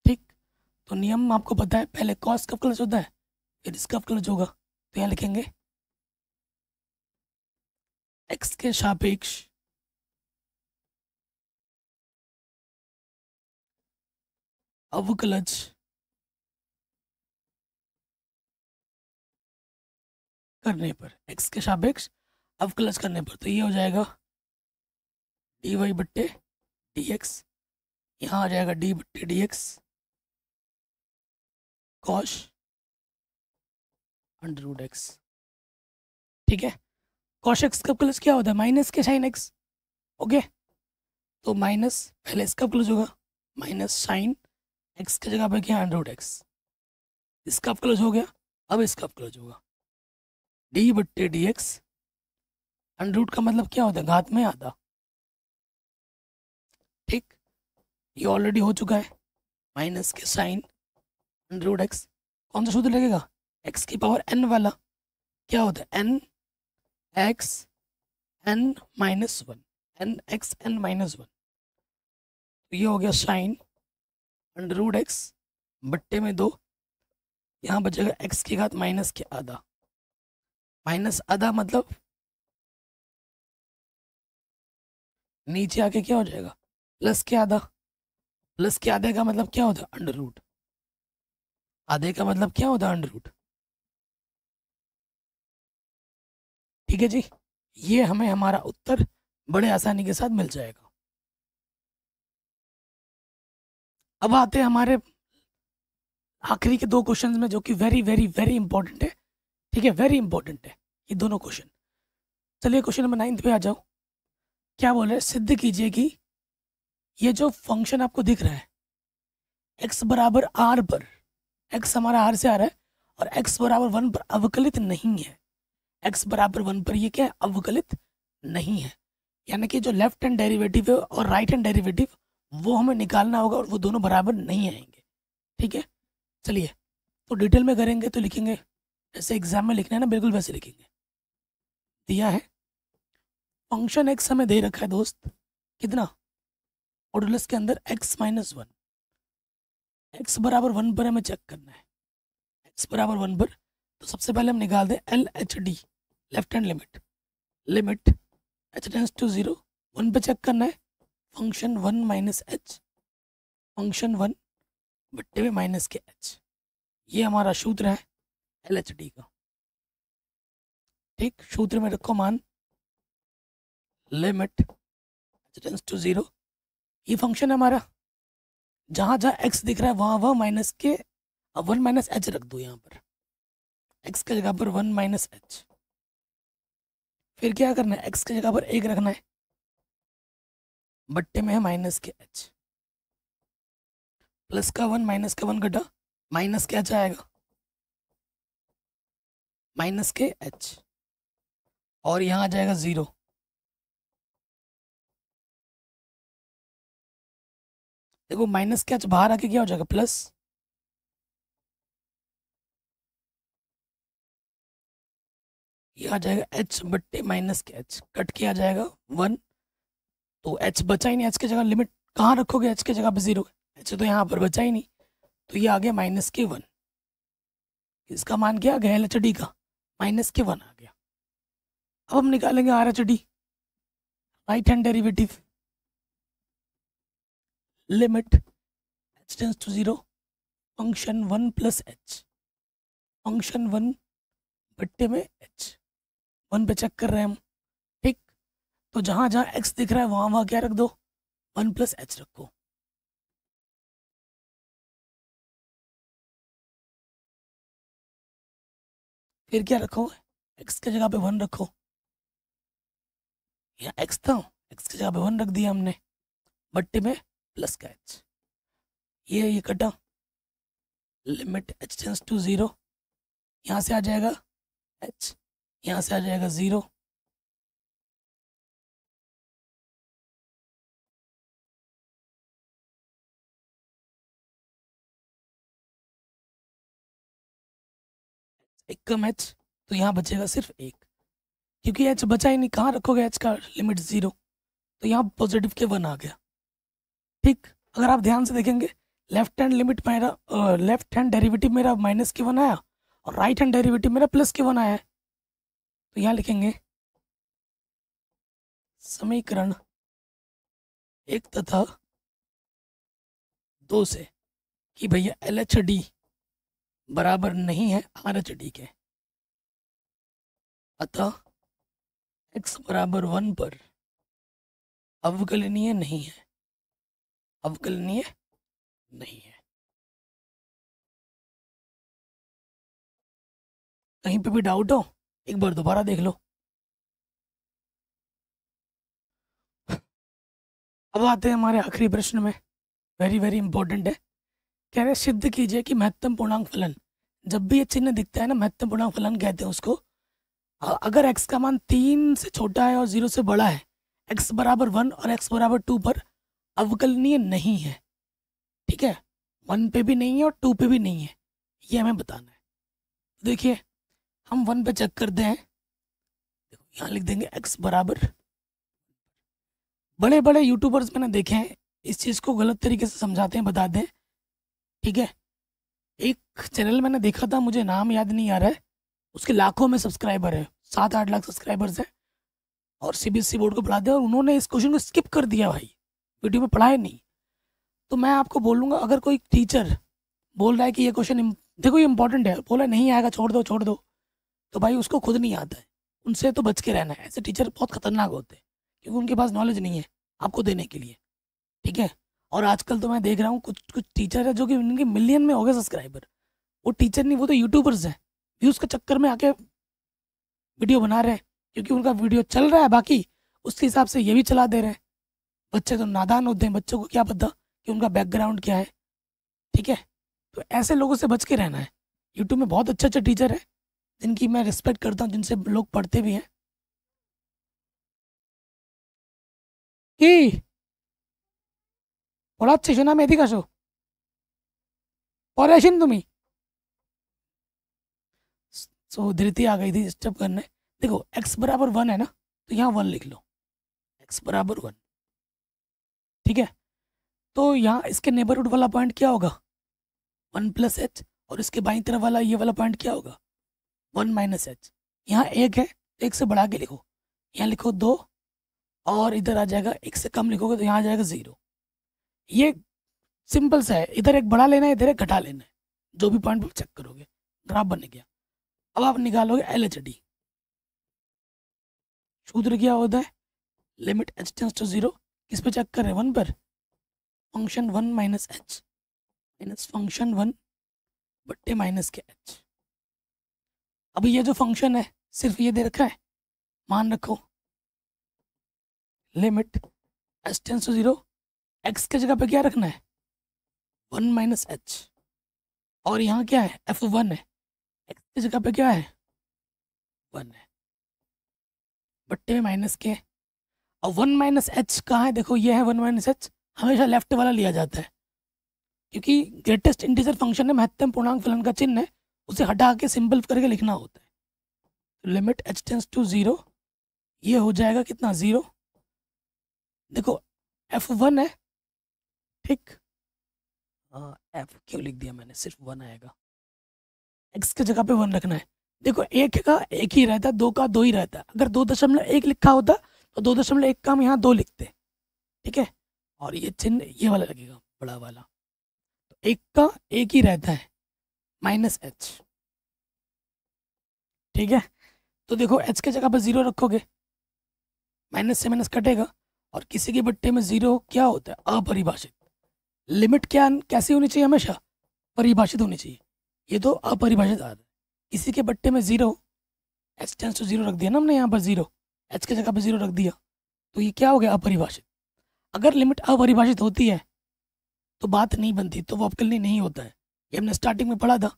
ठीक तो नियम आपको पता है पहले कॉस कब कलर होता है फिर इसका कलर होगा तो यहाँ लिखेंगे एक्स के सापेक्ष अब करने पर एक्स के सापेक्ष अब क्लच करने पर तो ये हो जाएगा डी वाई बट्टे डी एक्स यहाँ आ जाएगा डी बट्टे D x cos under root x ठीक है कॉश एक्स का क्लच क्या होता है माइनस के साइन एक्स ओके तो माइनस पहले इसका क्लच होगा माइनस साइन एक्स की जगह पर क्या अंडर रूट एक्स इसका अब क्लोज हो गया अब इसका अब क्लोज होगा डी बट्टे डी एक्स अंडर रूट का मतलब क्या होता है घात में आधा ठीक ये ऑलरेडी हो चुका है माइनस के साइन अंडर रूट एक्स कौन सा सूत्र लगेगा एक्स की पावर एन वाला क्या होता है N x N minus one n x N minus one तो ये हो गया साइन अंडर रूट एक्स बट्टे में दो यहाँ बचेगा एक्स की घात माइनस के आधा माइनस आधा मतलब नीचे आके क्या हो जाएगा प्लस के आधा प्लस के आधे का मतलब क्या होता है अंडर रूट आधे का मतलब क्या होता है अंडर रूट ठीक है जी ये हमें हमारा उत्तर बड़े आसानी के साथ मिल जाएगा अब आते हैं हमारे आखिरी के दो क्वेश्चन में जो कि वेरी वेरी वेरी इंपॉर्टेंट है ठीक है वेरी इंपॉर्टेंट है ये दोनों क्वेश्चन चलिए क्वेश्चन नंबर नाइन्थ पे आ जाओ क्या बोल रहे सिद्ध कीजिए कि ये जो फंक्शन आपको दिख रहा है एक्स बराबर आर पर एक्स हमारा आर से आ रहा है और एक्स बराबर वन पर अवकलित नहीं है एक्स बराबर वन पर ये क्या है अवकलित नहीं है यानी कि जो लेफ्ट हैंड डेरिवेटिव है और राइट हैंड डेरिवेटिव वो हमें निकालना होगा और वो दोनों बराबर नहीं आएंगे ठीक है चलिए तो डिटेल में करेंगे तो लिखेंगे जैसे एग्जाम में लिखना है ना बिल्कुल वैसे लिखेंगे दिया है फंक्शन एक्स हमें दे रखा है दोस्त कितना ऑडुलस के अंदर एक्स माइनस वन एक्स बराबर वन पर हमें चेक करना है एक्स बराबर वन पर तो सबसे पहले हम निकाल दें L H D left hand limit limit H tends to zero one पर चेक करना है function one minus h function one बट्टे में माइनस के एच ये हमारा सूत्र है एल एच डी का ठीक सूत्र में रखो मान limit H tends to zero ये फंक्शन हमारा जहाँ जहाँ एक्स दिख रहा है वहाँ वहाँ माइनस के अब वन माइनस एच रख दो यहाँ पर एक्स के जगह पर वन माइनस एच फिर क्या करना है एक्स के जगह पर एक रखना है बट्टे में है माइनस के एच प्लस का वन माइनस का वन घटा माइनस के एच आएगा माइनस के एच और यहां आ जाएगा ज़ीरो देखो माइनस के एच बाहर आके क्या हो जाएगा प्लस ये आ जाएगा एच बट्टे माइनस के एच कट के आ जाएगा वन तो एच बचा ही नहीं एच की जगह लिमिट कहाँ रखोगे एच की जगह पर जीरो एच तो यहाँ पर बचा ही नहीं तो ये आ गया माइनस के वन इसका मान क्या गया एल एच डी का माइनस के वन आ गया अब हम निकालेंगे R H D right hand derivative limit H tends to zero function one plus H function one बट्टे में एच वन पे चेक कर रहे हैं हम तो जहां जहां एक्स दिख रहा है वहां वहां क्या रख दो वन प्लस एच रखो फिर क्या रखो एक्स की जगह पे वन रखो या एक्स था एक्स की जगह पे वन रख दिया हमने बट्टे में प्लस का एच ये ये कटा limit H tends to zero यहां से आ जाएगा एच यहाँ से आ जाएगा ज़ीरो एक कम एच तो यहाँ बचेगा सिर्फ एक क्योंकि एच बचा ही नहीं कहाँ रखोगे एच का लिमिट ज़ीरो तो यहाँ पॉजिटिव के वन आ गया ठीक अगर आप ध्यान से देखेंगे लेफ्ट हैंड लिमिट मेरा लेफ्ट हैंड डेरिवेटिव मेरा माइनस के वन आया और राइट हैंड डेरिवेटिव मेरा प्लस के वन आया तो यहाँ लिखेंगे समीकरण एक तथा दो से कि भैया एल एच डी बराबर नहीं है आर एच डी के अतः एक्स बराबर वन पर अवकलनीय नहीं है अवकलनीय नहीं है कहीं पे भी डाउट हो एक बार दोबारा देख लो अब आते हैं हमारे आखिरी प्रश्न में वेरी वेरी इंपॉर्टेंट है कह रहे सिद्ध कीजिए कि महत्तम पूर्णांक फलन जब भी ये चिन्ह दिखता है ना महत्तम पूर्णांक फलन कहते हैं उसको अगर एक्स का मान तीन से छोटा है और जीरो से बड़ा है एक्स बराबर वन और एक्स बराबर टू पर अवकलनीय नहीं है ठीक है वन पे भी नहीं है और टू पे भी नहीं है ये हमें बताना है तो देखिए हम वन पे चेक करते हैं देखो यहाँ लिख देंगे एक्स बराबर बड़े बड़े यूट्यूबर्स मैंने देखे हैं इस चीज़ को गलत तरीके से समझाते हैं बताते हैं ठीक है एक चैनल मैंने देखा था मुझे नाम याद नहीं आ रहा है उसके लाखों में सब्सक्राइबर है सात आठ लाख सब्सक्राइबर्स हैं और सीबीएसई e बोर्ड को पढ़ाते हैं और उन्होंने इस क्वेश्चन को स्किप कर दिया भाई वीडियो में पढ़ाया नहीं तो मैं आपको बोलूँगा अगर कोई टीचर बोल रहा है कि ये क्वेश्चन देखो ये इंपॉर्टेंट है बोला नहीं आएगा छोड़ दो छोड़ दो तो भाई उसको खुद नहीं आता है उनसे तो बच के रहना है ऐसे टीचर बहुत खतरनाक होते हैं क्योंकि उनके पास नॉलेज नहीं है आपको देने के लिए ठीक है और आजकल तो मैं देख रहा हूँ कुछ कुछ टीचर है जो कि उनके मिलियन में हो गए सब्सक्राइबर वो टीचर नहीं वो तो यूट्यूबर्स हैं व्यूज़ के चक्कर में आके वीडियो बना रहे हैं क्योंकि उनका वीडियो चल रहा है बाकी उसके हिसाब से ये भी चला दे रहे हैं बच्चे तो नादान होते हैं बच्चों को क्या पता कि उनका बैकग्राउंड क्या है ठीक है तो ऐसे लोगों से बच के रहना है यूट्यूब में बहुत अच्छे अच्छे टीचर हैं जिनकी मैं रिस्पेक्ट करता हूँ जिनसे लोग पढ़ते भी हैं कि পড়াচ্ছি সোনামি এদিকে আসো पढ़े आशीन तुम्हें सो धृति आ गई थी स्टेप करने देखो x बराबर वन है ना तो यहाँ वन लिख लो x बराबर वन ठीक है तो यहाँ इसके नेबरहुड वाला पॉइंट क्या होगा वन प्लस एच और इसके बाई तरफ वाला ये वाला पॉइंट क्या होगा वन माइनस एच यहाँ एक है तो एक से बढ़ा के लिखो यहाँ लिखो दो और इधर आ जाएगा एक से कम लिखोगे तो यहाँ आ जाएगा ज़ीरो ये सिंपल सा है इधर एक बड़ा लेना है इधर एक घटा लेना है जो भी पॉइंट चेक करोगे ग्राफ बन गया अब आप निकालोगे एल एच डी सूत्र क्या होता है limit H tends to zero किस पे चेक कर रहे हैं वन पर function one minus h minus function one बट्टे माइनस के एच अब ये जो फंक्शन है सिर्फ ये दे रखा है मान रखो limit H tends to zero x की जगह पे क्या रखना है वन माइनस एच और यहाँ क्या है एफ वन है एक्स की जगह पे क्या है वन है बट्टे में माइनस के और वन माइनस एच कहाँ है देखो ये है वन माइनस एच हमेशा लेफ्ट वाला लिया जाता है क्योंकि ग्रेटेस्ट इंटीजर फंक्शन है महत्तम पूर्णांक फलन का चिन्ह है उसे हटा के सिंपल करके लिखना होता है तो limit H tends to zero ये हो जाएगा कितना ज़ीरो देखो एफ वन है ठीक एफ क्यों लिख दिया मैंने सिर्फ वन आएगा एक्स के जगह पे वन रखना है देखो एक का एक ही रहता है दो का दो ही रहता है अगर दो दशमलव एक लिखा होता तो दो दशमलव एक का हम यहाँ दो लिखते ठीक है और ये चिन्ह ये वाला लगेगा बड़ा वाला तो एक का एक ही रहता है माइनस एच ठीक है तो देखो एच के जगह पर जीरो रखोगे माइनस से माइनस कटेगा और किसी के बट्टे में जीरो क्या होता है अपरिभाषित लिमिट क्या कैसी होनी चाहिए हमेशा परिभाषित होनी चाहिए ये तो अपरिभाषित आ रहा है इसी के बट्टे में zero h tends to zero रख दिया ना हमने यहाँ पर ज़ीरो एच के जगह पर ज़ीरो रख दिया तो ये क्या हो गया अपरिभाषित अगर लिमिट अपरिभाषित होती है तो बात नहीं बनती तो वो अवकलनीय नहीं होता है ये हमने स्टार्टिंग में पढ़ा था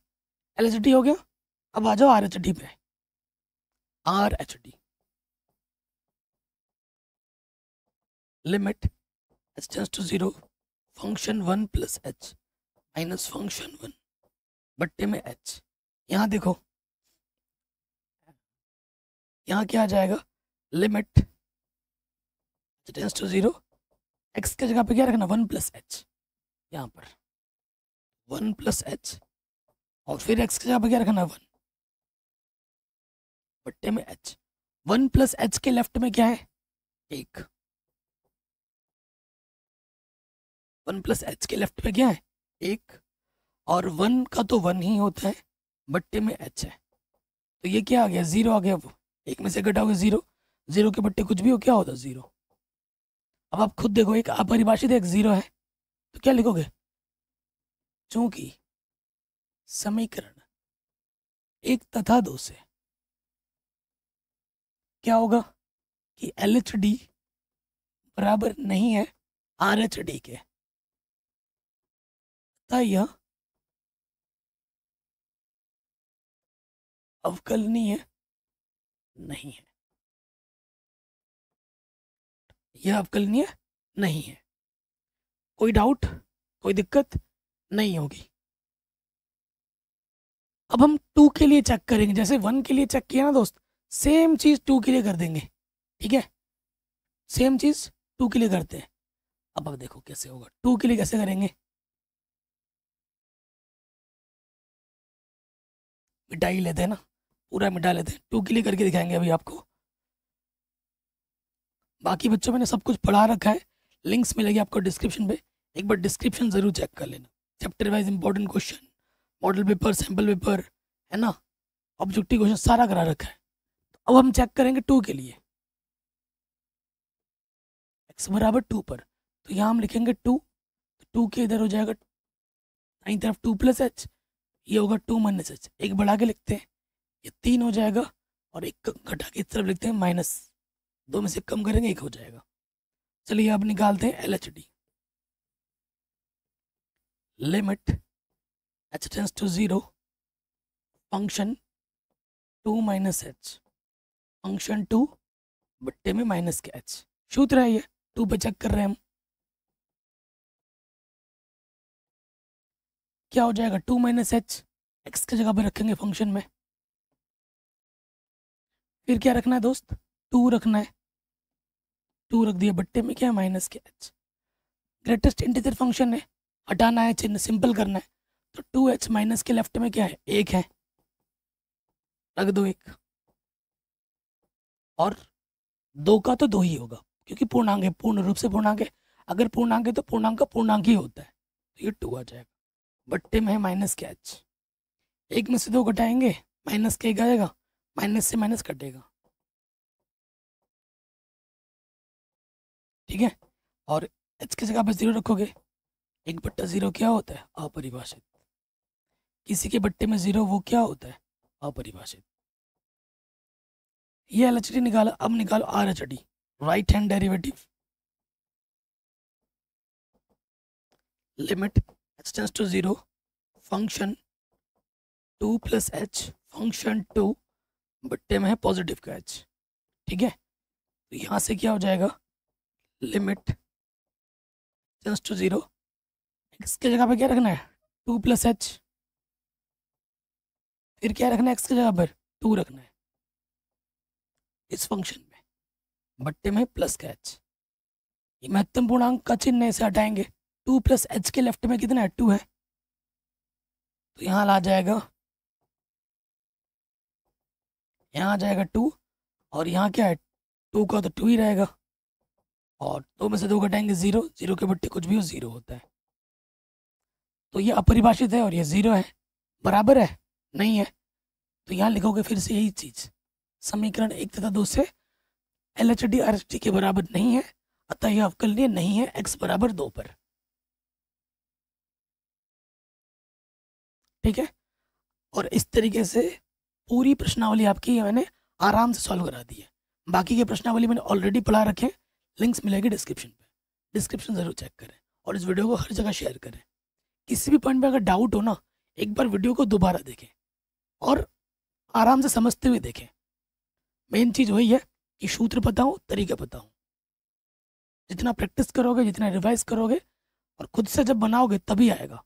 एल हो गया अब आ जाओ आर एच डी पे R H D limit H tends to zero function one plus H minus function one बट्टे में एच यहाँ देखो यहाँ क्या आ जाएगा limit tends to zero x की जगह पे क्या रखना वन प्लस एच यहाँ पर वन प्लस एच और फिर एक्स की जगह पे क्या रखना वन बट्टे में एच वन प्लस एच के लेफ्ट में क्या है एक वन प्लस एच के लेफ्ट में क्या है एक और वन का तो वन ही होता है बट्टे में एच है तो ये क्या आ गया ज़ीरो आ गया वो एक में से घटाओगे ज़ीरो ज़ीरो के बट्टे कुछ भी हो क्या होता ज़ीरो अब आप खुद देखो एक अपरिभाषित एक ज़ीरो है तो क्या लिखोगे चूंकि समीकरण एक तथा दो से क्या होगा कि एल एच डी बराबर नहीं है आर एच डी के बताइए अवकलनीय नहीं है यह अवकलनीय नहीं है कोई डाउट कोई दिक्कत नहीं होगी अब हम टू के लिए चेक करेंगे जैसे वन के लिए चेक किया ना दोस्त सेम चीज़ टू के लिए कर देंगे ठीक है सेम चीज़ टू के लिए करते हैं अब अब देखो कैसे होगा टू के लिए कैसे करेंगे मिठाई लेते हैं ना पूरा मिठा लेते हैं टू किली करके दिखाएंगे अभी आपको बाकी बच्चों मैंने सब कुछ पढ़ा रखा है लिंक्स मिलेगी आपको डिस्क्रिप्शन पे एक बार डिस्क्रिप्शन ज़रूर चेक कर लेना chapter wise important question model paper sample paper है ना ऑब्जेक्टिव क्वेश्चन सारा करा रखा है तो अब हम चेक करेंगे टू के लिए एक्स बराबर टू पर तो यहाँ हम लिखेंगे टू तो टू के इधर हो जाएगा दाई तरफ टू प्लस एच ये होगा टू माइनस एच एक बढ़ा के लिखते हैं ये तीन हो जाएगा और एक घटा के इस तरफ लिखते हैं माइनस दो में से कम करेंगे एक हो जाएगा चलिए अब निकालते हैं L H D limit H tends to zero function two minus h function two बट्टे में माइनस के एच सूत्र है ये टू पे चेक कर रहे हैं हम क्या हो जाएगा टू माइनस एच एक्स की जगह पर रखेंगे फंक्शन में फिर क्या रखना है दोस्त टू रखना है टू रख दिया बट्टे में क्या है माइनस के एच ग्रेटेस्ट इंटीजर फंक्शन है हटाना है चिन्ह सिंपल करना है तो टू एच माइनस के लेफ्ट में क्या है एक है रख दो एक और दो का तो दो ही होगा क्योंकि पूर्णांक है पूर्ण रूप से पूर्णांक है अगर पूर्णांक है तो पूर्णांक का पूर्णांक ही होता है तो ये टू आ जाएगा बट्टे में है माइनस के एच एक में से दो घटाएंगे माइनस के एक आएगा माइनस से माइनस कटेगा ठीक है और एच की जगह पर जीरो रखोगे एक बट्टा जीरो क्या होता है अपरिभाषित किसी के बट्टे में जीरो वो क्या होता है अपरिभाषित ये एल एच डी निकाला अब निकालो R H D right hand derivative limit x tends to 0 function two plus H function two बट्टे में है पॉजिटिव का एच ठीक है तो यहाँ से क्या हो जाएगा limit tends to zero x की जगह पर क्या रखना है टू प्लस एच फिर क्या रखना है एक्स की जगह पर टू रखना है इस फंक्शन में बट्टे में प्लस का एच ये महत्वपूर्ण अंक का चिन्ह इसे हटाएंगे टू प्लस एच के लेफ्ट में कितना है टू है तो यहाँ आ जाएगा यहाँ आ जाएगा टू और यहाँ क्या है टू का तो टू ही रहेगा और दो में से दो घटाएंगे ज़ीरो ज़ीरो के बट्टे कुछ भी हो ज़ीरो होता है तो ये अपरिभाषित है और ये ज़ीरो है बराबर है नहीं है तो यहाँ लिखोगे फिर से यही चीज़ समीकरण एक तथा दो से L H D R H D के बराबर नहीं है अतः यह अवकलनीय नहीं है एक्स बराबर दो पर ठीक है और इस तरीके से पूरी प्रश्नावली आपकी मैंने आराम से सॉल्व करा दी है बाकी के प्रश्नावली मैंने ऑलरेडी पढ़ा रखे लिंक्स मिलेगी डिस्क्रिप्शन पे डिस्क्रिप्शन ज़रूर चेक करें और इस वीडियो को हर जगह शेयर करें किसी भी पॉइंट में अगर डाउट हो ना एक बार वीडियो को दोबारा देखें और आराम से समझते हुए देखें मेन चीज़ वही है कि सूत्र पता हो तरीका पता हो जितना प्रैक्टिस करोगे जितना रिवाइज करोगे और खुद से जब बनाओगे तभी आएगा